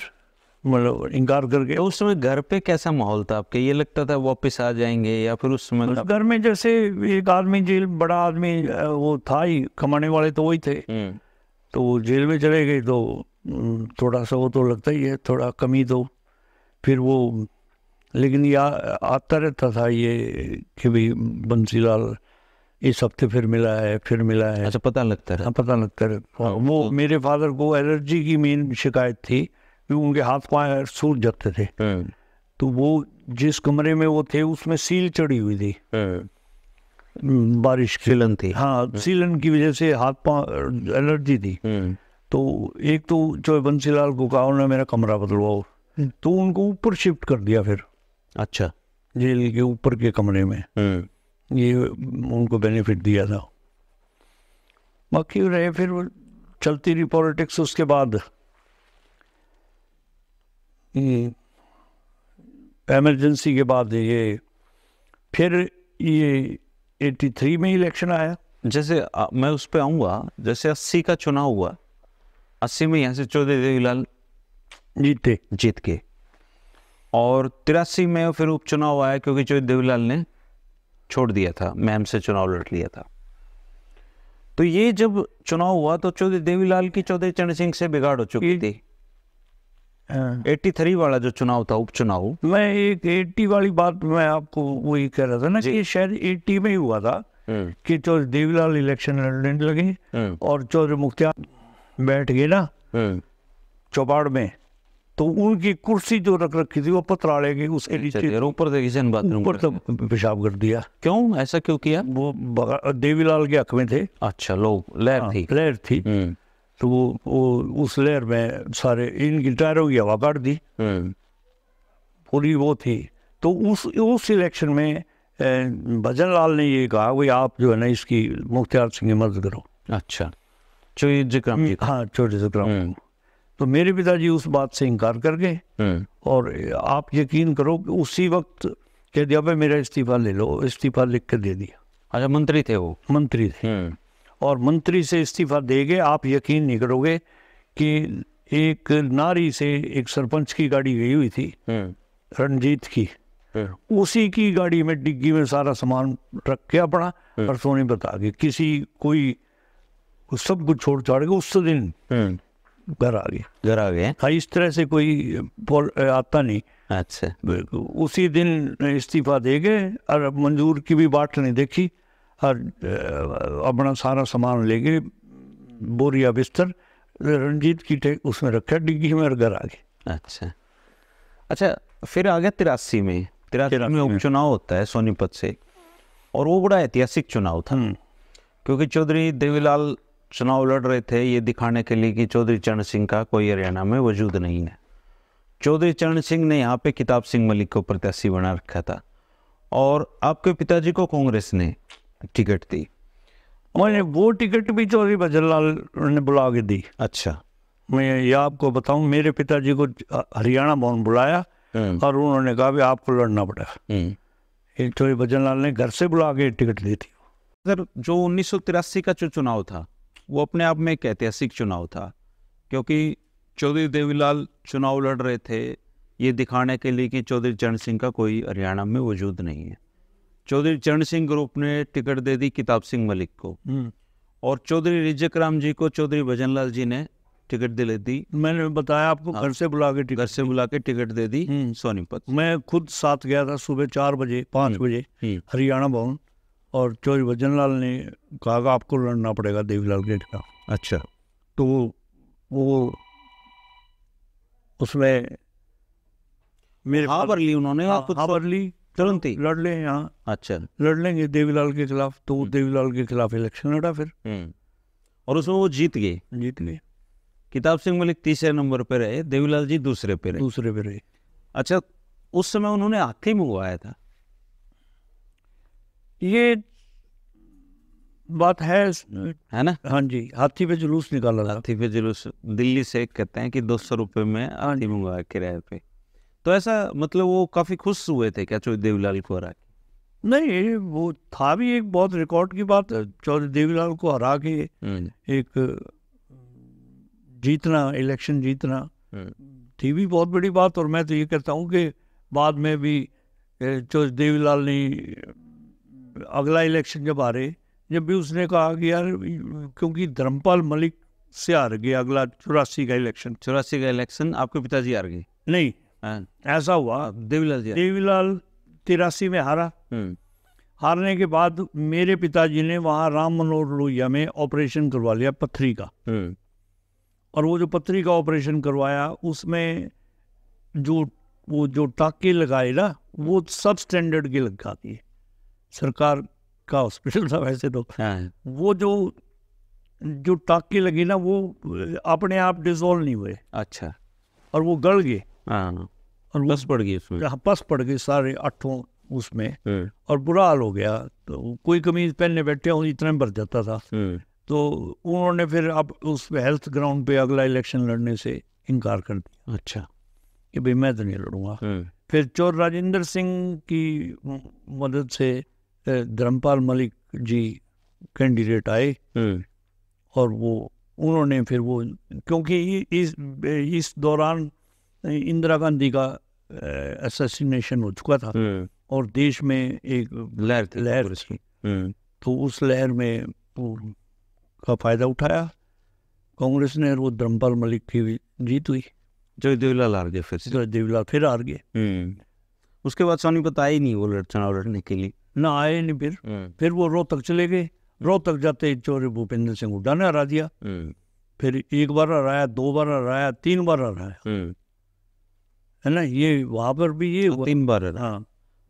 मतलब इनकार कर गए उस समय घर पे कैसा माहौल था आपके ये लगता था वापस आ जाएंगे या फिर उस समय घर में जैसे एक आदमी जेल बड़ा आदमी वो था ही कमाने वाले तो वही थे हम्म। तो वो जेल में चले गए तो थोड़ा सा वो तो लगता ही है थोड़ा कमी तो फिर वो लेकिन या आता रहता था ये कि भाई बंसीलाल इस हफ्ते फिर मिला है फिर मिला है अच्छा पता लगता है हाँ, पता लगता है हाँ, वो तो, मेरे फादर को एलर्जी की मेन शिकायत थी क्योंकि उनके हाथ पाए सूट जाते थे हाँ। तो वो जिस कमरे में वो थे उसमें सील चढ़ी हुई थी हाँ। हम्म, बारिश सीलन थी हाँ सीलन की वजह से हाथ पाँव एलर्जी थी तो एक तो जो बंसीलाल को कहा उन्होंने मेरा कमरा बदलवाओ तो उनको ऊपर शिफ्ट कर दिया फिर अच्छा जेल के ऊपर के कमरे में हम्म। ये उनको बेनिफिट दिया था बाकी रहे फिर चलती रही पॉलिटिक्स उसके बाद एमरजेंसी के बाद ये फिर ये 83 में इलेक्शन आया जैसे आ, मैं उस पर आऊँगा जैसे अस्सी का चुनाव हुआ अस्सी में यहाँ से चौधरी देवीलाल जीते जीत के और तिरासी में फिर उपचुनाव आया क्योंकि जो देवीलाल ने छोड़ दिया था मैम से चुनाव लड़ लिया था तो ये जब चुनाव हुआ तो चौधरी देवीलाल की चौधरी चरण सिंह से बिगाड़ हो चुकी थी हाँ। एट्टी थ्री वाला जो चुनाव था उपचुनाव मैं एक एट्टी वाली बात मैं आपको वही कह रहा था ना कि शायद एट्टी में ही हुआ था हम्म। कि चौधरी देवीलाल इलेक्शन लड़ने लगे हम्म। और चौधरी मुख्तियार बैठ गए ना हम्म। चौपाड़ में तो उनकी कुर्सी जो रख रखी थी वो पतराड़े गई उसके नीचे ऊपर किसी ऊपर तो पेशाब कर दिया क्यों ऐसा क्यों किया वो देवीलाल के हक में थे अच्छा लोग लहर हाँ, थी लहर थी हम्म। तो वो वो उस लहर में सारे इनकी टायरों की हवा काट दी हम्म। पूरी वो थी तो उस उस इलेक्शन में भजन लाल ने ये कहा भाई आप जो है ना इसकी मुख्तियार सिंह की मदद करो अच्छा चोरी जिक्राम हम्म, जी हाँ चोरी जिक्राम तो मेरे पिताजी उस बात से इनकार कर गए हाँ। और आप यकीन करो कि उसी वक्त कह दिया भाई मेरा इस्तीफा ले लो इस्तीफा लिख के दे दिया अच्छा मंत्री थे वो मंत्री थे हाँ। और मंत्री से इस्तीफा दे गए आप यकीन नहीं करोगे कि एक नारी से एक सरपंच की गाड़ी गई हुई थी हाँ। रणजीत की उसी की गाड़ी में डिग्गी में सारा सामान रख के अपना और ने बता के किसी कोई सब कुछ छोड़ छाड़ के उस दिन घर आ गए घर आ गए हाँ इस तरह से कोई आता नहीं अच्छा उसी दिन इस्तीफा दे गए और मंजूर की भी बाट नहीं देखी और अपना सारा सामान ले गए बोरिया बिस्तर रंजीत की टेक उसमें रखा डिग्गी में और घर आ गए अच्छा अच्छा फिर आ गया तिरासी में तिरासी में उपचुनाव होता है सोनीपत से और वो बड़ा ऐतिहासिक चुनाव था हम्म। क्योंकि चौधरी देवीलाल चुनाव लड़ रहे थे ये दिखाने के लिए कि चौधरी चरण सिंह का कोई हरियाणा में वजूद नहीं है चौधरी चरण सिंह ने यहाँ पे किताब सिंह मलिक को प्रत्याशी बना रखा था और आपके पिताजी को कांग्रेस ने टिकट दी मैंने वो टिकट भी चौधरी भजन लाल ने बुला के दी अच्छा मैं ये आपको बताऊं मेरे पिताजी को हरियाणा भवन बुलाया हम्म। और उन्होंने कहा भी आपको लड़ना पड़ा हम्म। चौधरी भजन लाल ने घर से बुला के टिकट दी थी सर जो उन्नीस का जो चुनाव था वो अपने आप में एक ऐतिहासिक चुनाव था क्योंकि चौधरी देवीलाल चुनाव लड़ रहे थे ये दिखाने के लिए कि चौधरी चरण सिंह का कोई हरियाणा में वजूद नहीं है चौधरी चरण सिंह ग्रुप ने टिकट दे दी किताब सिंह मलिक को हम्म। और चौधरी रिजक राम जी को चौधरी भजन लाल जी ने टिकट दे दी मैंने बताया आपको घर से बुला के घर से बुला के टिकट दे दी हम्म। सोनीपत मैं खुद साथ गया था सुबह चार बजे पाँच हम्म। बजे हरियाणा भवन और चौधरी भजन लाल ने कहा आपको लड़ना पड़ेगा देवीलाल के खिलाफ अच्छा तो वो उसमें मेरे भर हाँ, ली उन्होंने भर हाँ, हाँ, ली तुरंत ही लड़ लें यहाँ अच्छा लड़ लेंगे देवीलाल के खिलाफ तो हम्म। देवीलाल के खिलाफ इलेक्शन लड़ा फिर हम्म। और उसमें वो जीत गए जीत गए किताब सिंह मलिक तीसरे नंबर पे रहे देवीलाल जी दूसरे पे रहे दूसरे पे रहे अच्छा उस समय उन्होंने हाथी मंगवाया था ये बात है है ना हाँ जी हाथी पे जुलूस निकाला था हाथी पे जुलूस दिल्ली से कहते हैं कि दो सौ रुपये में हाँ हाथी मंगवाया किराए पे तो ऐसा मतलब वो काफी खुश हुए थे क्या चौधरी देवीलाल को हरा के नहीं वो था भी एक बहुत रिकॉर्ड की बात चौधरी देवीलाल को हरा के हाँ एक जीतना इलेक्शन जीतना हाँ। थी भी बहुत बड़ी बात और मैं तो ये कहता हूँ कि बाद में भी चौधरी देवीलाल ने अगला इलेक्शन जब आ रहे जब भी उसने कहा कि यार क्योंकि धर्मपाल मलिक से हार गए अगला चौरासी का इलेक्शन चौरासी का इलेक्शन आपके पिताजी हार गए नहीं हाँ। ऐसा हुआ देवीलाल जी देवीलाल तिरासी में हारा हम्म। हारने के बाद मेरे पिताजी ने वहाँ राम मनोहर लोहिया में ऑपरेशन करवा लिया पथरी का हम्म। और वो जो पथरी का ऑपरेशन करवाया उसमें जो वो जो टाके लगाए ना वो सब स्टैंडर्ड के लगा दिए सरकार का हॉस्पिटल था वैसे तो वो जो जो टाके लगी ना वो अपने आप डिजोल्व नहीं हुए अच्छा और वो गड़ गए हाँ। और पस पड़ गई उसमें हाँ, पस पड़ गए सारे आठों उसमें हाँ। और बुरा हाल हो गया तो कोई कमीज पहनने बैठे हूँ इतना भर जाता था तो उन्होंने फिर अब उस हेल्थ ग्राउंड पे अगला इलेक्शन लड़ने से इनकार कर दिया अच्छा कि भाई मैं तो नहीं लड़ूंगा फिर चोर राजेंद्र सिंह की मदद से धर्मपाल मलिक जी कैंडिडेट आए हम्म। और वो उन्होंने फिर वो क्योंकि इस इस दौरान इंदिरा गांधी का असैसिनेशन हो चुका था हम्म। और देश में एक लहर लहर हम्म। तो उस लहर में का फायदा उठाया कांग्रेस ने वो धर्मपाल मलिक की जीत हुई देवीलाल हार गए फिर देवीलाल फिर हार गए उसके बाद सोनी बताया ही नहीं वो लड़ चुनाव लड़ने के लिए ना आए नहीं फिर हम्म। फिर वो रोहतक चले गए रोहतक जाते चौरे भूपेंद्र सिंह हुड्डा ने हरा दिया हम्म। फिर एक बार हराया दो बार हराया तीन बार हराया हम्म। है ना ये वहां पर भी ये तो तीन बार हाँ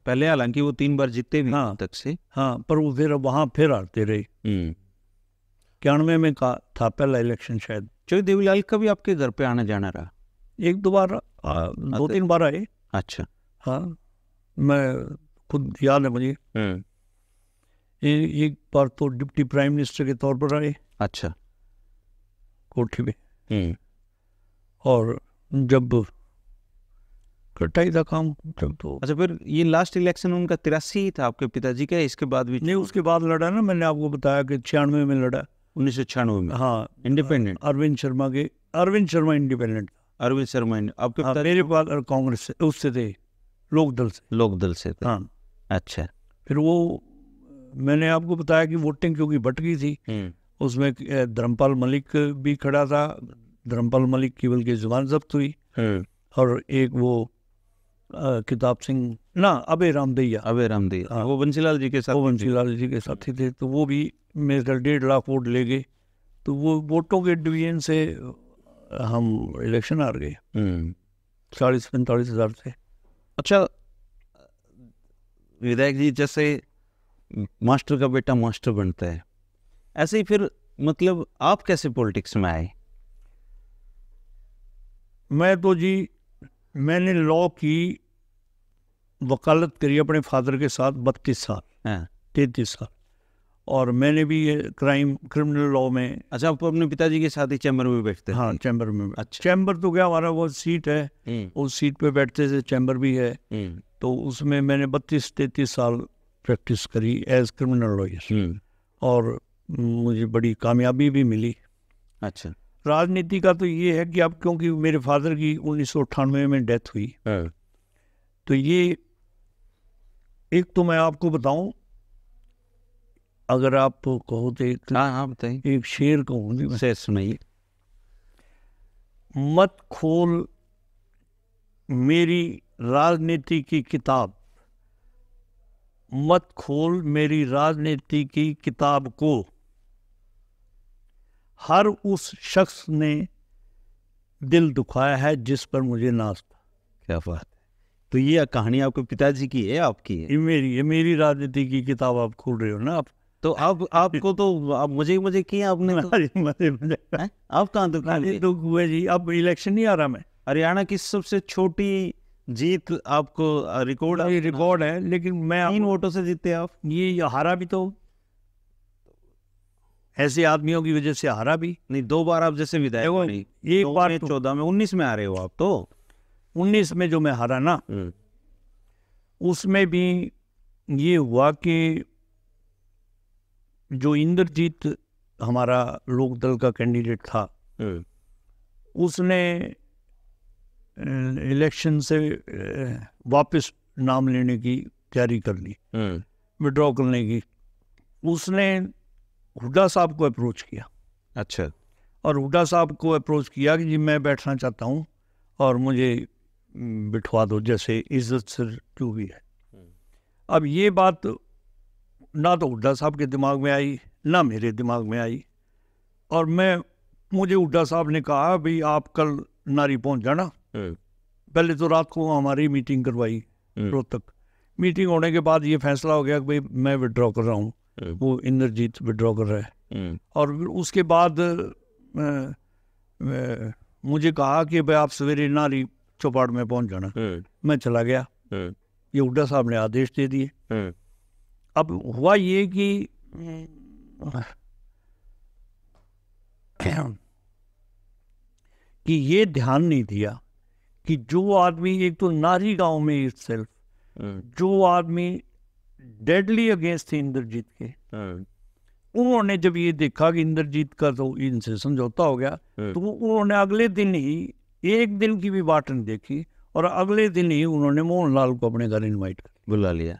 पहले हालांकि वो तीन बार जीते भी हाँ तक से हाँ पर वो फिर वहां फिर हारते रहे इक्यानवे में का था पहला इलेक्शन शायद चोरी देवीलाल का भी आपके घर पे आना जाना रहा एक दो बार हाँ, दो तो तीन बार आए अच्छा हाँ मैं खुद याद है मुझे हम्म। ये एक बार तो डिप्टी प्राइम मिनिस्टर के तौर पर आए अच्छा कोठी में हम्म। और जब कटाई था काम जब तो अच्छा फिर ये लास्ट इलेक्शन उनका तिरासी ही था आपके पिताजी का इसके बाद भी नहीं उसके बाद लड़ा ना मैंने आपको बताया कि छियानवे में लड़ा उन्नीस सौ छियानवे में हाँ इंडिपेंडेंट अरविंद शर्मा के अरविंद शर्मा इंडिपेंडेंट अरविंद शर्मा आपके हाँ, मेरे पास कांग्रेस से उससे थे लोकदल से लोकदल से हाँ अच्छा फिर वो मैंने आपको बताया कि वोटिंग क्योंकि बट गई थी हम्म। उसमें धर्मपाल मलिक भी खड़ा था धर्मपाल मलिक की बल्कि जुबान जब्त हुई हम्म। और एक वो किताब सिंह ना अबे रामदैया अबे रामदैया हाँ वो बंसीलाल जी के साथ वो बंसीलाल जी के साथी थे तो वो भी मेरे ख्याल डेढ़ लाख वोट ले गए तो वो वोटों के डिवीजन से हम इलेक्शन हार गए हम्म। चालीस पैंतालीस हज़ार थे अच्छा विधायक जी जैसे मास्टर का बेटा मास्टर बनता है ऐसे ही फिर मतलब आप कैसे पॉलिटिक्स में आए मैं तो जी मैंने लॉ की वकालत करी अपने फादर के साथ बत्तीस साल हाँ। तैतीस साल और मैंने भी ये क्राइम क्रिमिनल लॉ में अच्छा आप अपने पिताजी के साथ ही चैम्बर में बैठते हाँ चैम्बर में अच्छा चैम्बर तो क्या हमारा वो सीट है हम्म। उस सीट पे बैठते थे चैम्बर भी है हम्म। तो उसमें मैंने बत्तीस तैतीस साल प्रैक्टिस करी एज क्रिमिनल लॉयर और मुझे बड़ी कामयाबी भी मिली अच्छा राजनीति का तो ये है कि अब क्योंकि मेरे फादर की उन्नीस में डेथ हुई हाँ। तो ये एक तो मैं आपको बताऊं अगर आप कहो तो एक हाँ हाँ एक शेर कहूँ से सुनाइए मत खोल मेरी राजनीति की किताब मत खोल मेरी राजनीति की किताब को हर उस शख्स ने दिल दुखाया है जिस पर मुझे नाश था क्या बात है तो ये कहानी आपके पिताजी की है आपकी है? ये मेरी ये मेरी राजनीति की किताब आप खोल रहे हो ना आप तो आप आपको तो आप मजे मुझे किए आपने तो, मजे मजे आप कहाँ दुख दुख हुए जी अब इलेक्शन नहीं आ रहा मैं हरियाणा की सबसे छोटी जीत आपको रिकॉर्ड है रिकॉर्ड है लेकिन मैं तीन वोटों से जीते आप ये हारा भी तो ऐसे आदमियों की वजह से हारा भी नहीं दो बार आप जैसे विधायक एक बार तो- चौदह में उन्नीस में हारे हो आप तो उन्नीस में जो मैं हारा ना हम्म। उसमें भी ये हुआ कि जो इंद्रजीत हमारा लोकदल का कैंडिडेट था हम्म। उसने इलेक्शन से वापस नाम लेने की तैयारी कर ली हम्म। विड्रॉ करने की उसने हुडा साहब को अप्रोच किया अच्छा और हुडा साहब को अप्रोच किया कि जी मैं बैठना चाहता हूँ और मुझे बिठवा दो जैसे इज्जत सिर क्यों भी है हम्म। अब ये बात ना तो हुडा साहब के दिमाग में आई ना मेरे दिमाग में आई और मैं मुझे हुडा साहब ने कहा भाई आप कल नारी पहुँच जाना हम्म। पहले तो रात को हमारी मीटिंग करवाई हम्म। रोहतक मीटिंग होने के बाद ये फैसला हो गया कि भाई मैं विड्रॉ कर रहा हूँ हम्म। वो इंद्रजीत विड्रॉ कर रहा है और उसके बाद मुझे कहा कि भाई आप सवेरे नारी चौपाड़ में पहुंच जाना मैं चला गया ये हुडा साहब ने आदेश दे दिए अब हुआ ये कि कि ये ध्यान नहीं दिया कि जो आदमी एक तो नारी गांव में इट सेल्फ हम्म। जो आदमी डेडली अगेंस्ट थे इंद्रजीत के हम्म। उन्होंने जब ये देखा कि इंद्रजीत का तो इनसे समझौता हो गया हम्म। तो उन्होंने अगले दिन ही एक दिन की भी बाटन देखी और अगले दिन ही उन्होंने मोहनलाल को अपने घर इनवाइट कर बुला लिया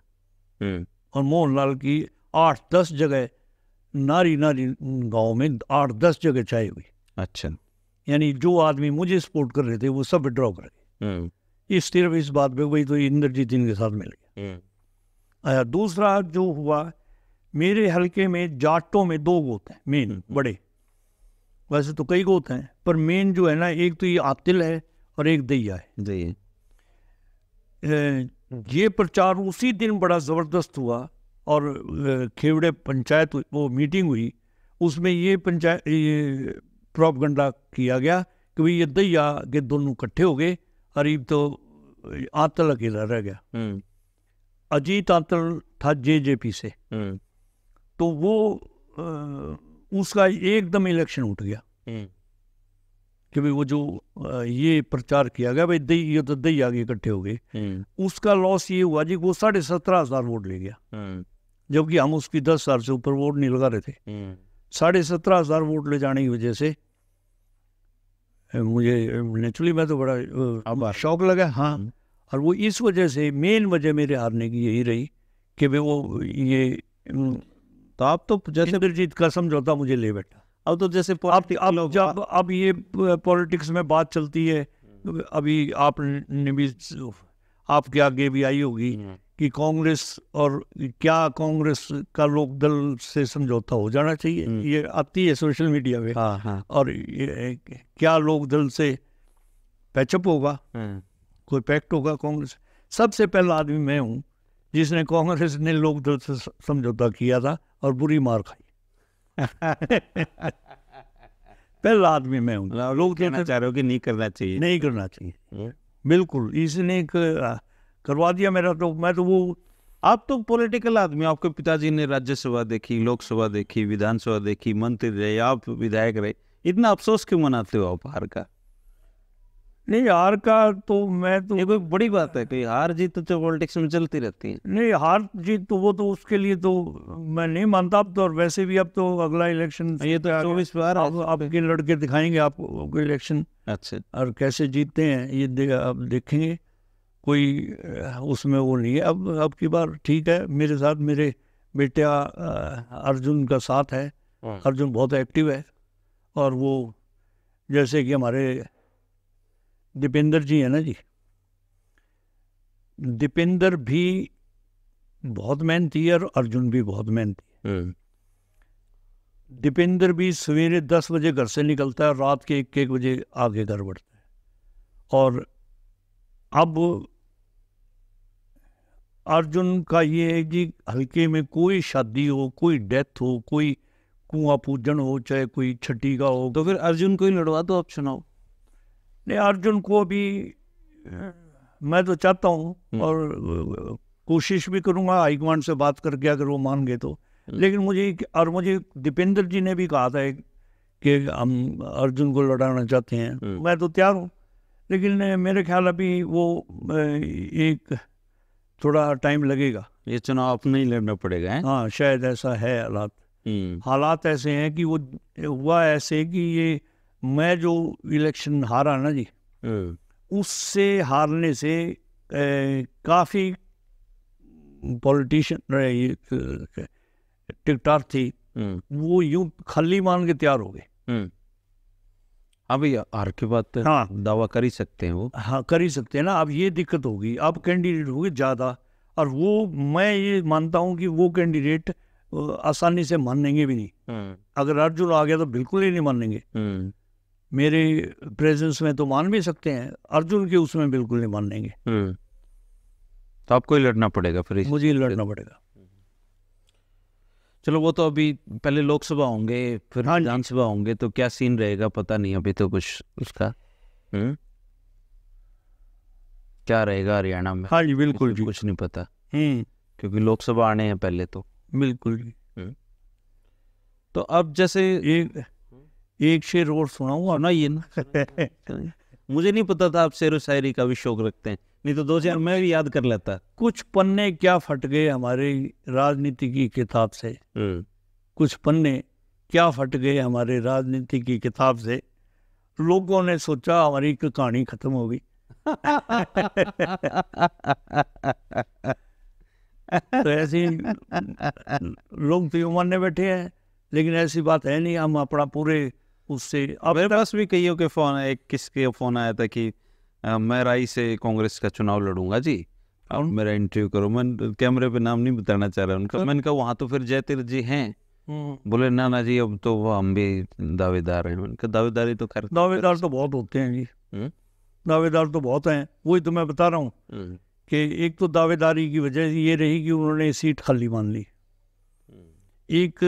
और मोहनलाल की आठ दस जगह नारी नारी गांव में आठ दस जगह छाई हुई अच्छा यानी जो आदमी मुझे सपोर्ट कर रहे थे वो सब विड्रॉ कर गए Hmm. ये सिर्फ इस बात पे वही तो इंद्रजीत इनके साथ मिल गया अच्छा दूसरा जो हुआ मेरे हलके में जाटों में दो गोत हैं मेन hmm. बड़े वैसे तो कई गोत हैं पर मेन जो है ना एक तो ये आतिल है और एक दैया है दैया ये प्रचार उसी दिन बड़ा ज़बरदस्त हुआ और खेवड़े पंचायत वो मीटिंग हुई उसमें ये पंचायत ये प्रॉपगंडा किया गया कि भाई ये दैया के दोनों इकट्ठे हो गए करीब तो आतल अकेला रह गया हम्म। अजीत आतल था जे जे पी से हम्म। तो वो आ, उसका एकदम इलेक्शन उठ गया हम्म। कि भाई वो जो ये प्रचार किया गया भाई दही ये तो दही आगे इकट्ठे हो गए उसका लॉस ये हुआ जी वो साढ़े सत्रह हजार वोट ले गया जबकि हम उसकी दस हजार से ऊपर वोट नहीं लगा रहे थे साढ़े सत्रह हजार वोट ले जाने की वजह से मुझे नेचुरली मैं तो बड़ा शौक लगा हाँ और वो इस वजह से मेन वजह मेरे हारने की यही रही कि भाई वो ये तो आप तो जैसे जीत का समझौता मुझे ले बैठा अब तो जैसे आप अब जब अब ये पॉलिटिक्स में बात चलती है तो अभी आपने भी आपके आगे भी आई होगी कि कांग्रेस और क्या कांग्रेस का लोकदल से समझौता हो जाना चाहिए हम्म। ये आती है सोशल मीडिया पे हाँ, हाँ. और ये, क्या लोकदल से पैचअप होगा हम्म। कोई पैक्ट होगा कांग्रेस सबसे पहला आदमी मैं हूँ जिसने कांग्रेस ने लोकदल से समझौता किया था और बुरी मार खाई [LAUGHS] पहला आदमी मैं हूँ मतलब लोग कहना चाह रहे हो कि नहीं करना चाहिए नहीं करना चाहिए हम्म। बिल्कुल इसने एक करवा दिया मेरा तो मैं तो वो आप तो पॉलिटिकल आदमी आपके पिताजी ने राज्यसभा देखी लोकसभा देखी विधानसभा देखी मंत्री रहे आप विधायक रहे इतना अफसोस क्यों मनाते हो आप हार का नहीं हार का तो मैं तो ये कोई बड़ी बात है कि हार जीत तो, पॉलिटिक्स में चलती रहती है नहीं हार जीत तो वो तो उसके लिए तो मैं नहीं मानता अब तो और वैसे भी अब तो अगला इलेक्शन ये तो चौबीस बार आप, आपके लड़के दिखाएंगे आपको इलेक्शन अच्छा और कैसे जीतते हैं ये आप देखेंगे कोई उसमें वो नहीं है अब अब की बार ठीक है मेरे साथ मेरे बेटा अर्जुन का साथ है हाँ। अर्जुन बहुत एक्टिव है और वो जैसे कि हमारे दीपेंद्र जी हैं ना जी दीपेंद्र भी बहुत मेहनती है और अर्जुन भी बहुत मेहनती है हाँ। दीपेंद्र भी सवेरे दस बजे घर से निकलता है रात के एक एक बजे आगे घर बढ़ता है और अब अर्जुन का ये है कि हल्के में कोई शादी हो कोई डेथ हो कोई कुआ पूजन हो चाहे कोई छठी का हो तो फिर अर्जुन को ही लड़वा दो आप सुनाओ नहीं अर्जुन को भी मैं तो चाहता हूँ हम्म। और कोशिश भी करूँगा हाईकमांड से बात करके अगर वो मान गए तो हम्म। लेकिन मुझे और मुझे दीपेंद्र जी ने भी कहा था कि हम अर्जुन को लड़ाना चाहते हैं हम्म। मैं तो तैयार हूँ लेकिन मेरे ख्याल अभी वो एक थोड़ा टाइम लगेगा ये चुनाव अपने ही लड़ना पड़ेगा है? हाँ शायद ऐसा है हालात हम्म। हालात ऐसे हैं कि वो हुआ ऐसे कि ये मैं जो इलेक्शन हारा ना जी हम्म। उससे हारने से काफ़ी पॉलिटिशियन टिकटार थी हम्म। वो यूं खाली मान के तैयार हो गए अभी हर के बाद हाँ दावा कर ही सकते हैं वो हाँ कर ही सकते हैं ना अब ये दिक्कत होगी अब कैंडिडेट होगी ज़्यादा और वो मैं ये मानता हूँ कि वो कैंडिडेट आसानी से मानेंगे भी नहीं हम्म। अगर अर्जुन आ गया तो बिल्कुल ही नहीं मानेंगे हम्म। मेरे प्रेजेंस में तो मान भी सकते हैं अर्जुन के उसमें बिल्कुल नहीं मानेंगे हम्म। तो आपको ही लड़ना पड़ेगा फिर मुझे ही लड़ना पड़ेगा चलो वो तो अभी पहले लोकसभा होंगे फिर हाँ विधानसभा होंगे तो क्या सीन रहेगा पता नहीं अभी तो कुछ उसका हुँ? हम्म? क्या रहेगा हरियाणा में हाँ जी बिल्कुल जी कुछ नहीं पता हम्म। क्योंकि लोकसभा आने हैं पहले तो बिल्कुल जी हम्म। तो अब जैसे एक एक शेर और सुनाऊंगा ना ये ना [LAUGHS] [LAUGHS] मुझे नहीं पता था आप शेर शायरी का भी शौक रखते हैं नहीं तो दो चार मैं भी याद कर लेता कुछ पन्ने क्या फट गए हमारे राजनीति की किताब से हम्म। कुछ पन्ने क्या फट गए हमारे राजनीति की किताब से लोगों ने सोचा हमारी एक कहानी खत्म हो गई तो ऐसी लोग तो उमर मानने बैठे हैं लेकिन ऐसी बात है नहीं हम अपना पूरे उससे मेरे पास भी कईयों के फोन आए किसके फोन आया था कि मैं राई से कांग्रेस का चुनाव लड़ूंगा जी और मेरा इंटरव्यू करो मैं कैमरे पे नाम नहीं बताना चाह रहा उनका मैंने कहा वहाँ तो फिर तिर जी हैं हम्म। बोले ना ना जी अब तो वो हम भी दावेदार हैं उनका दावेदारी तो खैर दावेदार तो बहुत होते हैं जी हम्म। दावेदार तो बहुत हैं वही तो मैं बता रहा हूँ हम्म। कि एक तो दावेदारी की वजह ये रही कि उन्होंने सीट खाली मान ली एक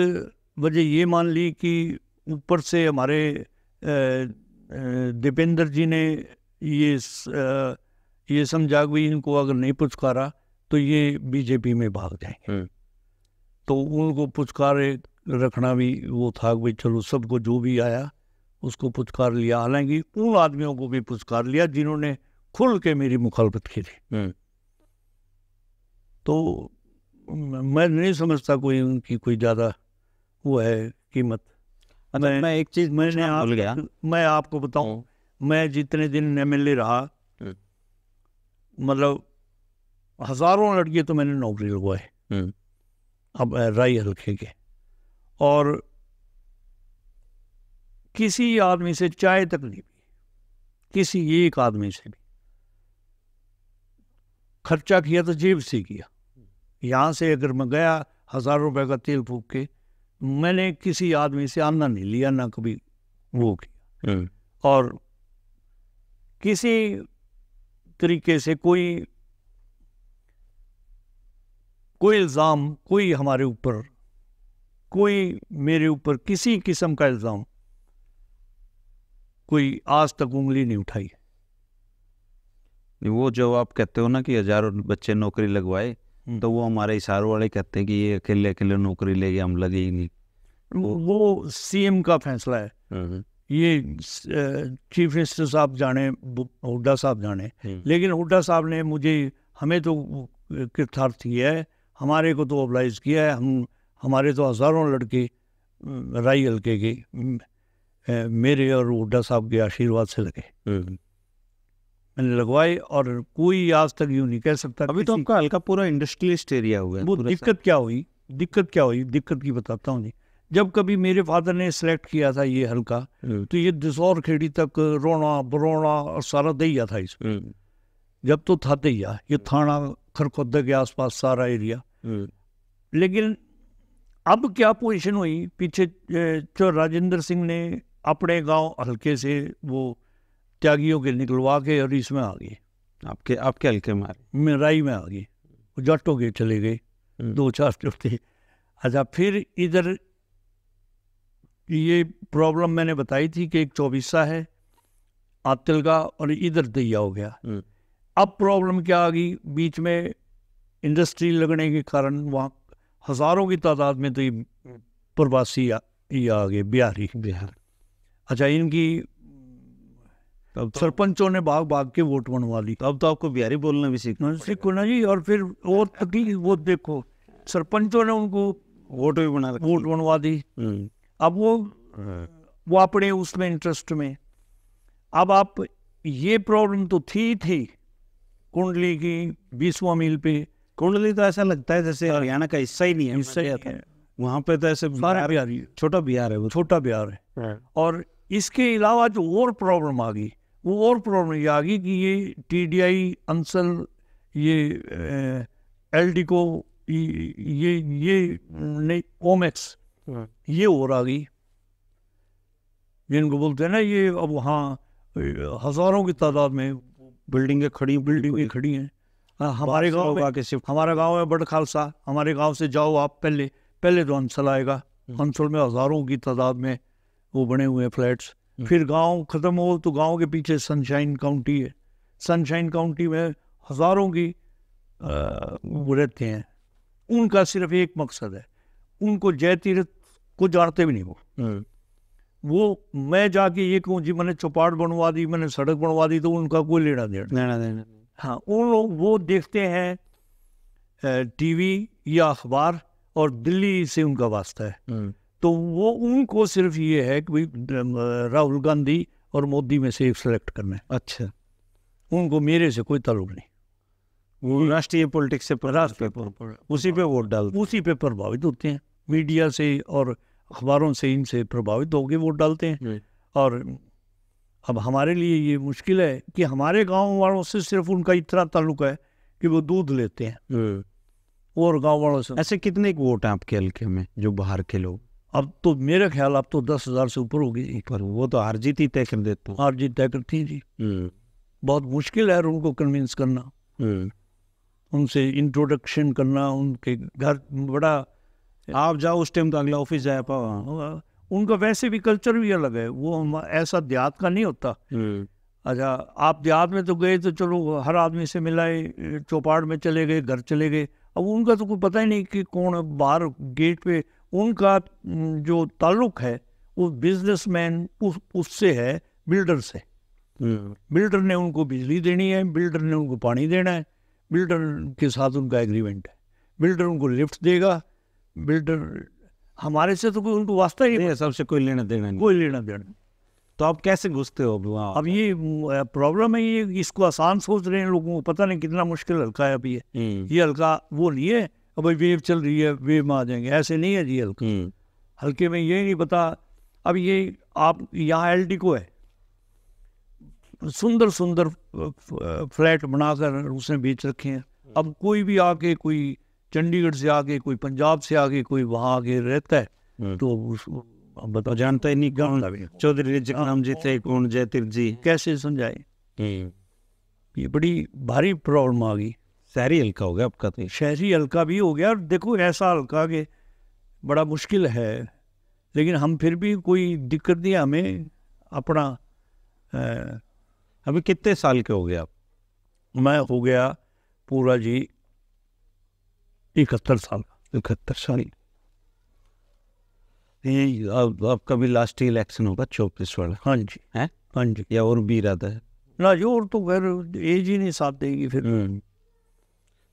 वजह ये मान ली कि ऊपर से हमारे दीपेंद्र जी ने ये ये समझा भी इनको अगर नहीं पुचकारा तो ये बीजेपी में भाग जाएंगे हम्म। तो उनको पुचकारे रखना भी वो था भाई चलो सबको जो भी आया उसको पुचकार लिया हालांकि उन आदमियों को भी पुचकार लिया जिन्होंने खुल के मेरी मुखालफत की थी हम्म। तो मैं नहीं समझता कोई उनकी कोई ज़्यादा वो है कीमत अच्छा, मैं, मैं एक चीज मैंने आप, अच्छा, गया मैं आपको बताऊं हम्म। मैं जितने दिन एम रहा हम्म। मतलब हजारों लड़के तो मैंने नौकरी लगवाए हम्म। अब राय हल्के के और किसी आदमी से चाय तक नहीं पी किसी एक आदमी से भी खर्चा किया तो जेब से किया यहां से अगर मैं गया हजार रुपए का तेल फूक के मैंने किसी आदमी से आना नहीं लिया ना कभी वो किया हम्म। और किसी तरीके से कोई कोई इल्ज़ाम कोई हमारे ऊपर कोई मेरे ऊपर किसी किस्म का इल्ज़ाम कोई आज तक उंगली नहीं उठाई वो जो आप कहते हो ना कि हजारों बच्चे नौकरी लगवाए तो वो हमारे इशारों वाले कहते हैं कि ये अकेले अकेले नौकरी लेके हम लगे ही नहीं वो, वो सीएम का फैसला है हाँ, हाँ। ये चीफ मिनिस्टर साहब जाने हुड्डा साहब जाने हम्म। लेकिन हुड्डा साहब ने मुझे हमें तो किरदार किया है हमारे को तो ओबलाइज किया है हम हमारे तो हज़ारों लड़के राई हल्के के मेरे और हुड्डा साहब के आशीर्वाद से लगे हम्म। मैंने लगवाई और कोई आज तक यूँ नहीं कह सकता अभी तो आपका हल्का पूरा इंडस्ट्रियलिस्ट एरिया हुआ है वो दिक्कत क्या हुई दिक्कत क्या हुई दिक्कत की बताता हूँ जी जब कभी मेरे फादर ने सेलेक्ट किया था ये हल्का हम्म। तो ये दिसौर खेड़ी तक रोना बरोना और सारा दहिया था इसमें हम्म। जब तो था दहिया ये हम्म। थाना खरखोद के आसपास सारा एरिया लेकिन अब क्या पोजीशन हुई पीछे जो राजेंद्र सिंह ने अपने गांव हल्के से वो त्यागियों के निकलवा के और इसमें आ गए आपके आपके हल्के में मैं राई में आ गए जाटों के चले गए हम्म। दो चार थे अच्छा फिर इधर ये प्रॉब्लम मैंने बताई थी कि एक चौबीसा है आतिल का और इधर दैया हो गया हम्म। अब प्रॉब्लम क्या आ गई बीच में इंडस्ट्री लगने के कारण वहाँ हजारों की तादाद में तो ये हम्म। प्रवासी ये आ गए बिहारी बिहार अच्छा इनकी तब तो सरपंचों ने भाग भाग के वोट बनवा ली अब तो आपको बिहारी बोलना भी सीखना ना जी और फिर और तकलीफ वो देखो सरपंचों ने उनको वोट भी बना वोट बनवा दी हम्म। अब वो हाँ। वो अपने उसमें इंटरेस्ट में अब आप ये प्रॉब्लम तो थी थी कुंडली की बीसवा मील पे कुंडली तो ऐसा लगता है जैसे हरियाणा का हिस्सा ही नहीं है हिस्सा ही मतलब वहाँ पे तो ऐसे बिहार छोटा बिहार है वो छोटा बिहार है हाँ। और इसके अलावा जो और प्रॉब्लम आ गई वो और प्रॉब्लम ये आ गई कि ये टी डी आई अंसल ये एल डी को ये ये नहीं ओमेक्स हाँ। ये और आ गई जिनको बोलते हैं ना ये अब वहाँ हजारों की तादाद में बिल्डिंगें खड़ी बिल्डिंगें खड़ी हैं हाँ, हमारे गांव में आके हमारा गांव है बड़ खालसा हमारे गांव से जाओ आप पहले पहले तो अंसल आएगा अंसल हम्म। में हजारों की तादाद में वो बने हुए हैं फ्लैट्स हम्म। फिर गांव खत्म हो तो गांव के पीछे सनशाइन काउंटी है सनशाइन काउंटी में हज़ारों की वो रहते हैं उनका सिर्फ एक मकसद है उनको जय तीर्थ को जानते भी नहीं वो हम्म। वो मैं जाके ये कहूँ जी मैंने चौपाट बनवा दी मैंने सड़क बनवा दी तो उनका कोई लेना देना देना हाँ उन लोग वो देखते हैं टीवी या अखबार और दिल्ली से उनका वास्ता है हम्म। तो वो उनको सिर्फ ये है कि भाई राहुल गांधी और मोदी में से एक सेलेक्ट करना है अच्छा उनको मेरे से कोई ताल्लुक नहीं वो राष्ट्रीय पॉलिटिक्स से राष्ट्रीय उसी पे वोट डाल उसी पे प्रभावित होते हैं मीडिया से और अखबारों से इनसे प्रभावित होकर वोट डालते हैं और अब हमारे लिए ये मुश्किल है कि हमारे गांव वालों से सिर्फ उनका इतना ताल्लुक है कि वो दूध लेते हैं और गांव वालों से ऐसे कितने वोट हैं आपके हल्के में जो बाहर के लोग अब तो मेरे ख्याल अब तो दस हजार से ऊपर होगी पर वो तो हार जीत ही तय कर देते हार जीत तय करती है जी हम्म। बहुत मुश्किल है उनको कन्विंस करना हम्म। उनसे इंट्रोडक्शन करना उनके घर बड़ा आप जाओ उस टाइम तो अगला ऑफिस जाए पा उनका वैसे भी कल्चर भी अलग है वो ऐसा देहात का नहीं होता हम्म। अच्छा आप देहात में तो गए तो चलो हर आदमी से मिलाए चौपाड़ में चले गए घर चले गए अब उनका तो कोई पता ही नहीं कि कौन है बाहर गेट पे उनका जो ताल्लुक है वो बिजनेसमैन उस उससे है बिल्डर से हम्म। बिल्डर ने उनको बिजली देनी है बिल्डर ने उनको पानी देना है बिल्डर के साथ उनका एग्रीमेंट है बिल्डर उनको लिफ्ट देगा बिल्डर हमारे से तो कोई उनको वास्ता ही नहीं है सबसे कोई लेना देना नहीं कोई लेना देना तो आप कैसे घुसते हो वहाँ अब ये प्रॉब्लम है ये इसको आसान सोच रहे हैं लोगों को पता नहीं कितना मुश्किल हल्का है अभी ये हम्म। ये हल्का वो नहीं है अब वेव चल रही है वेव में आ जाएंगे ऐसे नहीं है जी हल्का हम्म। हल्के में ये नहीं पता अब ये आप यहाँ एल को है सुंदर सुंदर फ्लैट बनाकर उसने बेच रखे हैं अब कोई भी आके कोई चंडीगढ़ से आके कोई पंजाब से आके कोई वहाँ आके रहता है हम्म। तो बताओ तो जानता ही नहीं कौन चौधरी जगराम जी थे कौन जयतीर्थ जी कैसे समझाए हम्म। ये बड़ी भारी प्रॉब्लम आ गई शहरी हल्का हो गया आपका तो शहरी हल्का भी हो गया और देखो ऐसा हल्का के बड़ा मुश्किल है लेकिन हम फिर भी कोई दिक्कत नहीं हमें अपना अभी कितने साल के हो गए आप मैं हो गया पूरा जी इकहत्तर साल इकहत्तर साल अब आपका भी लास्ट इलेक्शन होगा चौबीस वाला हाँ जी है हाँ जी या और भी इरादा है ना जो और तो खैर एज ही नहीं साथ देगी फिर हम्म।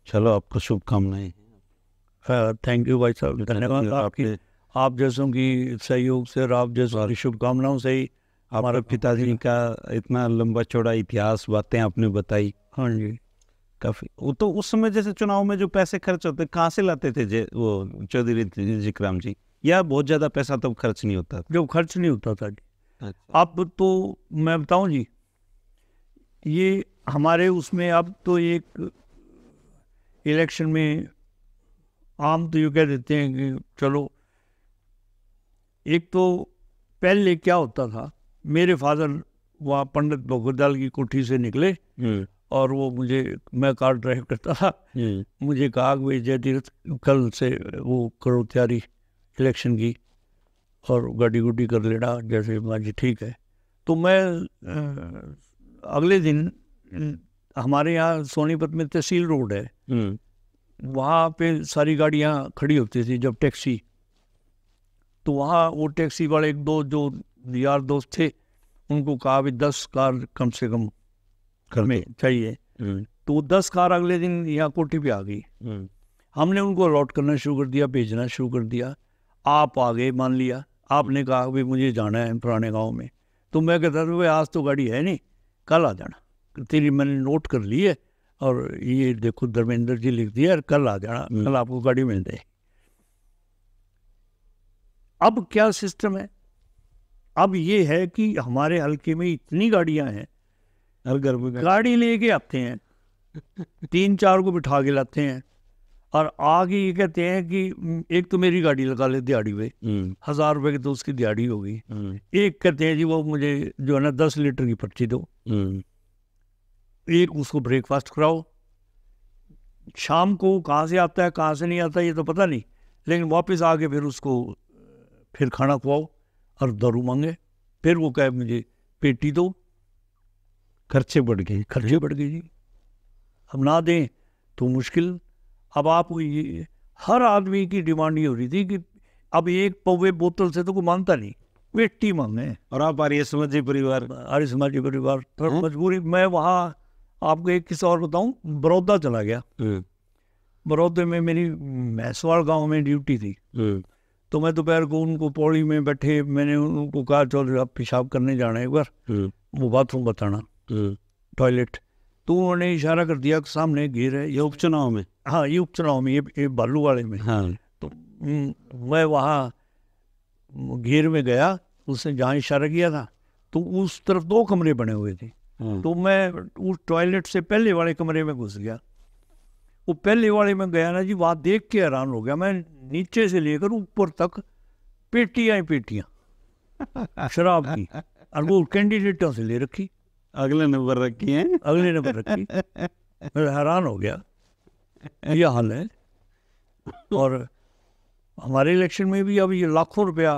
चलो आपको शुभकामनाएं थैंक यू भाई साहब धन्यवाद आपके आप जैसों की सहयोग से और आप जैसों की शुभकामनाओं से ही हमारे पिताजी का इतना लंबा चौड़ा इतिहास बातें आपने बताई हाँ जी काफी वो तो उस समय जैसे चुनाव में जो पैसे खर्च होते कहाँ से लाते थे जे वो चौधरी जिक्राम जी या बहुत ज़्यादा पैसा तब खर्च नहीं होता जब खर्च नहीं होता था अच्छा। अब तो मैं बताऊं जी ये हमारे उसमें अब तो एक इलेक्शन में आम तो ये कह देते हैं कि चलो एक तो पहले क्या होता था मेरे फादर वहाँ पंडित भगवदाल की कोठी से निकले हम्म। और वो मुझे मैं कार ड्राइव करता था हम्म। मुझे कहा भाई जयतीर्थ कल से वो करो तैयारी इलेक्शन की और गाड़ी गुडी कर लेना जैसे मान जी ठीक है तो मैं अगले दिन हमारे यहाँ सोनीपत में तहसील रोड है हम्म। वहाँ पे सारी गाड़ियाँ खड़ी होती थी जब टैक्सी तो वहाँ वो टैक्सी वाले एक दो जो यार दोस्त थे उनको कहा भी दस कार कम से कम में चाहिए हम्म। तो वो दस कार अगले दिन यहाँ कोटी पे आ गई हम्म। हमने उनको अलॉट करना शुरू कर दिया भेजना शुरू कर दिया आप आ गए मान लिया आपने कहा भी मुझे जाना है पुराने गाँव में तो मैं कहता था भाई आज तो गाड़ी है नहीं कल आ जाना तेरी मैंने नोट कर ली है और ये देखो धर्मेंद्र जी लिख दिया कल आ जाना हम्म। कल आपको गाड़ी मिल जाए अब क्या सिस्टम है अब ये है कि हमारे हल्के में इतनी गाड़ियां हैं हर घर में गाड़ी लेके आते हैं [LAUGHS] तीन चार को बिठा के लाते हैं और आगे ये कहते हैं कि एक तो मेरी गाड़ी लगा ले दिहाड़ी में हम्म। हजार रुपए की तो उसकी दिहाड़ी होगी हम्म। एक कहते हैं जी वो मुझे जो है ना दस लीटर की पर्ची दो हम्म। एक उसको ब्रेकफास्ट कराओ शाम को कहाँ से आता है कहाँ से नहीं आता ये तो पता नहीं लेकिन वापस आके फिर उसको फिर खाना खुआओ और दारू मांगे फिर वो कहे मुझे पेटी दो खर्चे बढ़ गए खर्चे बढ़ गए जी हम ना दें तो मुश्किल अब आप ये हर आदमी की डिमांड ये हो रही थी कि अब एक पौवे बोतल से तो कोई मानता नहीं वेट्टी मांगे और आप आर्य समाजी परिवार आर्य समाजी परिवार हम्म। मजबूरी मैं वहाँ आपको एक किस्सा और बताऊँ बड़ौदा चला गया हम्म। बड़ौदे में मेरी मैसवाड़ गांव में ड्यूटी थी हम्म। तो मैं दोपहर को उनको पौड़ी में बैठे मैंने उनको कहा चलो आप पेशाब करने जाना एक बार वो बाथरूम बताना टॉयलेट तो उन्होंने इशारा कर दिया कि सामने घेर है ये उपचुनाव में हाँ ये उपचुनाव में ये, ये बालू वाले में हाँ तो मैं वहाँ घेर में गया उसने जहाँ इशारा किया था तो उस तरफ दो कमरे बने हुए थे हाँ। तो मैं उस टॉयलेट से पहले वाले कमरे में घुस गया वो पहले वाले में गया ना जी वहाँ देख के हैरान हो गया मैं नीचे से लेकर ऊपर तक पेटियाँ ही पेटियाँ [LAUGHS] शराब की और वो कैंडिडेटों से ले रखी अगले नंबर रखी है अगले नंबर रखी मैं हैरान हो गया यह हाल है और हमारे इलेक्शन में भी अब ये लाखों रुपया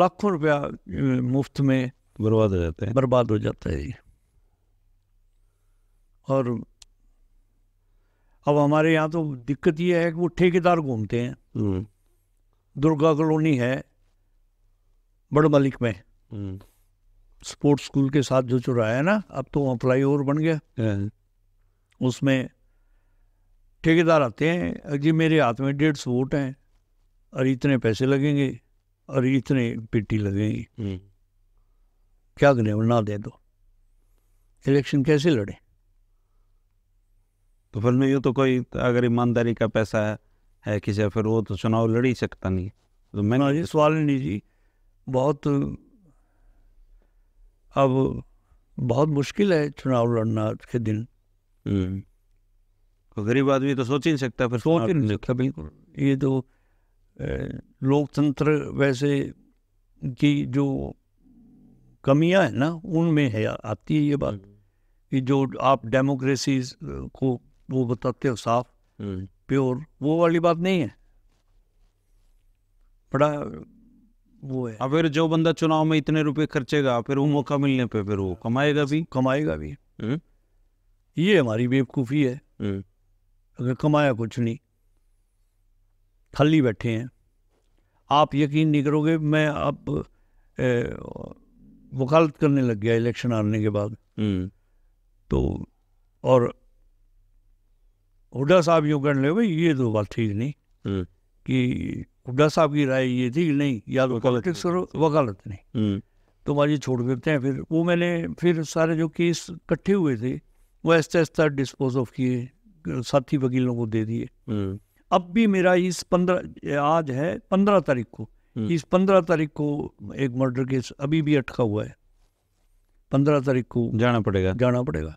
लाखों रुपया मुफ्त में बर्बाद हो जाता है बर्बाद हो जाता है और अब हमारे यहाँ तो दिक्कत ये है कि वो ठेकेदार घूमते हैं हम्म। दुर्गा कॉलोनी है बड़ मलिक में हम्म। स्पोर्ट्स स्कूल के साथ जो चुराया ना अब तो वहाँ फ्लाई ओवर बन गया हाँ। उसमें ठेकेदार आते हैं जी मेरे हाथ में डेढ़ सौ वोट हैं और इतने पैसे लगेंगे और इतने पेटी लगेंगी हम्म। क्या करें ना दे दो इलेक्शन कैसे लड़े तो फिर नहीं ये तो कोई अगर ईमानदारी का पैसा है किसी फिर वो तो चुनाव लड़ ही सकता नहीं तो मैंने हाँ तो सवाल नहीं जी बहुत अब बहुत मुश्किल है चुनाव लड़ना आज के दिन हम्म। तो गरीब आदमी तो सोच ही नहीं सकता फिर सोच ही नहीं सकता बिल्कुल ये तो लोकतंत्र वैसे की जो कमियां है ना उनमें है आती है ये बात हम्म। कि जो आप डेमोक्रेसी को वो बताते हो साफ हम्म। प्योर वो वाली बात नहीं है बड़ा वो है अब फिर जो बंदा चुनाव में इतने रुपए खर्चेगा फिर वो हम्म। मौका मिलने पे फिर वो कमाएगा भी कमाएगा भी हम्म। ये हमारी बेवकूफ़ी है हम्म। अगर कमाया कुछ नहीं खाली बैठे हैं आप यकीन नहीं करोगे मैं अब वकालत करने लग गया इलेक्शन आने के बाद तो और हुडा साहब यूँ कर ले भाई ये तो बात ठीक नहीं कि हुड्डा साहब की राय ये थी नहीं या तो पॉलिटिक्स करो वकालत नहीं हम्म। तो माजी छोड़ देते हैं फिर वो मैंने फिर सारे जो केस इकट्ठे हुए थे वो ऐसा ऐसा डिस्पोज ऑफ किए साथी वकीलों को दे दिए हम्म। अब भी मेरा इस पंद्रह आज है पंद्रह तारीख को हम्म। इस पंद्रह तारीख को एक मर्डर केस अभी भी अटका हुआ है पंद्रह तारीख को जाना पड़ेगा जाना पड़ेगा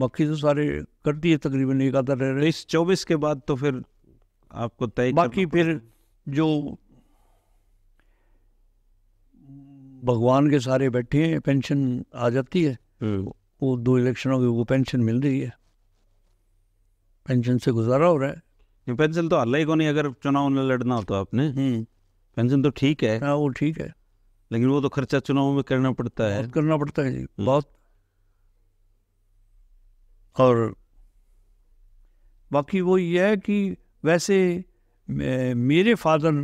बाकी तो सारे कर दिए तकरीबन एक आधा रह रहे इस चौबीस के बाद तो फिर आपको तय बाकी फिर जो भगवान के सारे बैठे हैं पेंशन आ जाती है हम्म। वो दो इलेक्शनों की वो पेंशन मिल रही है पेंशन से गुजारा हो रहा है पेंशन तो अल्लाह ही को नहीं अगर चुनाव में लड़ना हो तो आपने हम्म। पेंशन तो ठीक है हाँ वो ठीक है लेकिन वो तो खर्चा चुनाव में करना पड़ता है करना पड़ता है हम्म। बहुत और बाकी वो ये है कि वैसे मेरे फादर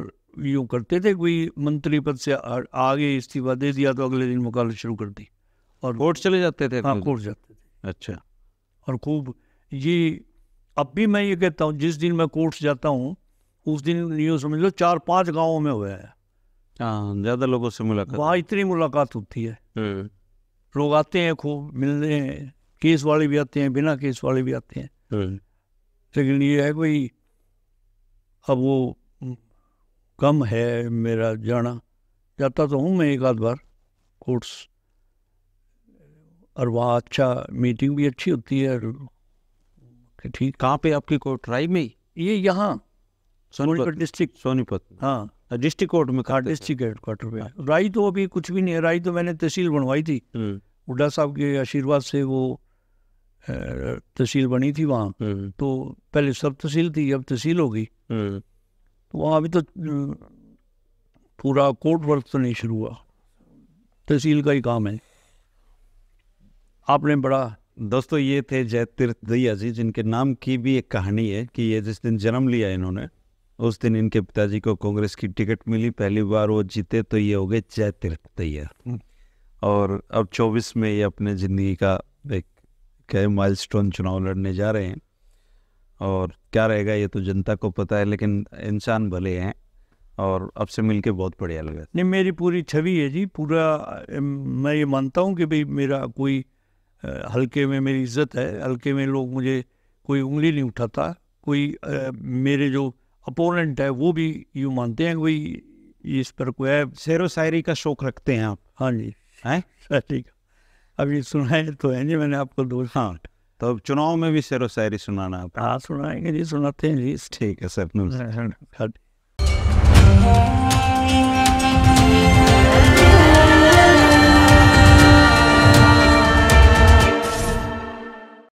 यूँ करते थे कोई मंत्री पद से आगे इस्तीफा दे दिया तो अगले दिन मुकाल शुरू कर दी और कोर्ट चले जाते थे हाँ कोर्ट जाते थे अच्छा और खूब ये अब भी मैं ये कहता हूँ जिस दिन मैं कोर्ट जाता हूँ उस दिन यूँ समझ लो चार पांच गांवों में हुआ है हाँ ज़्यादा लोगों से मुलाकात वहाँ इतनी मुलाकात होती है हम्म। लोग आते हैं खूब मिलने हैं केस वाले भी आते हैं बिना केस वाले भी आते हैं हम्म। लेकिन ये है कोई अब वो कम है मेरा जाना जाता तो हूँ मैं एक आध बार कोर्स और वहाँ अच्छा मीटिंग भी अच्छी होती है ठीक कहाँ पे आपकी कोर्ट ट्राई में ये यहाँ सोनीपत डिस्ट्रिक्ट सोनीपत हाँ डिस्ट्रिक्ट कोर्ट में कहा डिस्ट्रिक्ट क्वार्टर पे राई तो अभी कुछ भी नहीं है राय तो मैंने तहसील बनवाई थी हम्म। हुड्डा साहब के आशीर्वाद से वो तहसील बनी थी वहाँ हम्म। तो पहले सब तहसील थी अब तहसील हो गई हम्म। तो वहाँ अभी तो पूरा कोर्ट वर्क तो नहीं शुरू हुआ तहसील का ही काम है आपने बड़ा दोस्तों ये थे जय तीर्थ दैया जी जिनके नाम की भी एक कहानी है कि ये जिस दिन जन्म लिया इन्होंने उस दिन इनके पिताजी को कांग्रेस की टिकट मिली पहली बार वो जीते तो ये हो गए जय तीर्थ दैया हम्म। और अब 24 में ये अपने ज़िंदगी का एक कई माइलस्टोन चुनाव लड़ने जा रहे हैं और क्या रहेगा ये तो जनता को पता है लेकिन इंसान भले हैं और आपसे मिल बहुत बढ़िया लगा नहीं मेरी पूरी छवि है जी पूरा मैं ये मानता हूँ कि भाई मेरा कोई हल्के में मेरी इज्जत है हल्के में लोग मुझे कोई उंगली नहीं उठाता कोई आ, मेरे जो अपोनेंट है वो भी यूँ मानते हैं कोई इस पर कोई है शेर शायरी का शौक रखते हैं आप हाँ जी हैं हाँ, ठीक अभी सुनाए तो है जी मैंने आपको दो हाँ तो चुनाव में भी शेर शायरी सुनाना आप हाँ सुनाएंगे जी सुनाते हैं जी ठीक है सर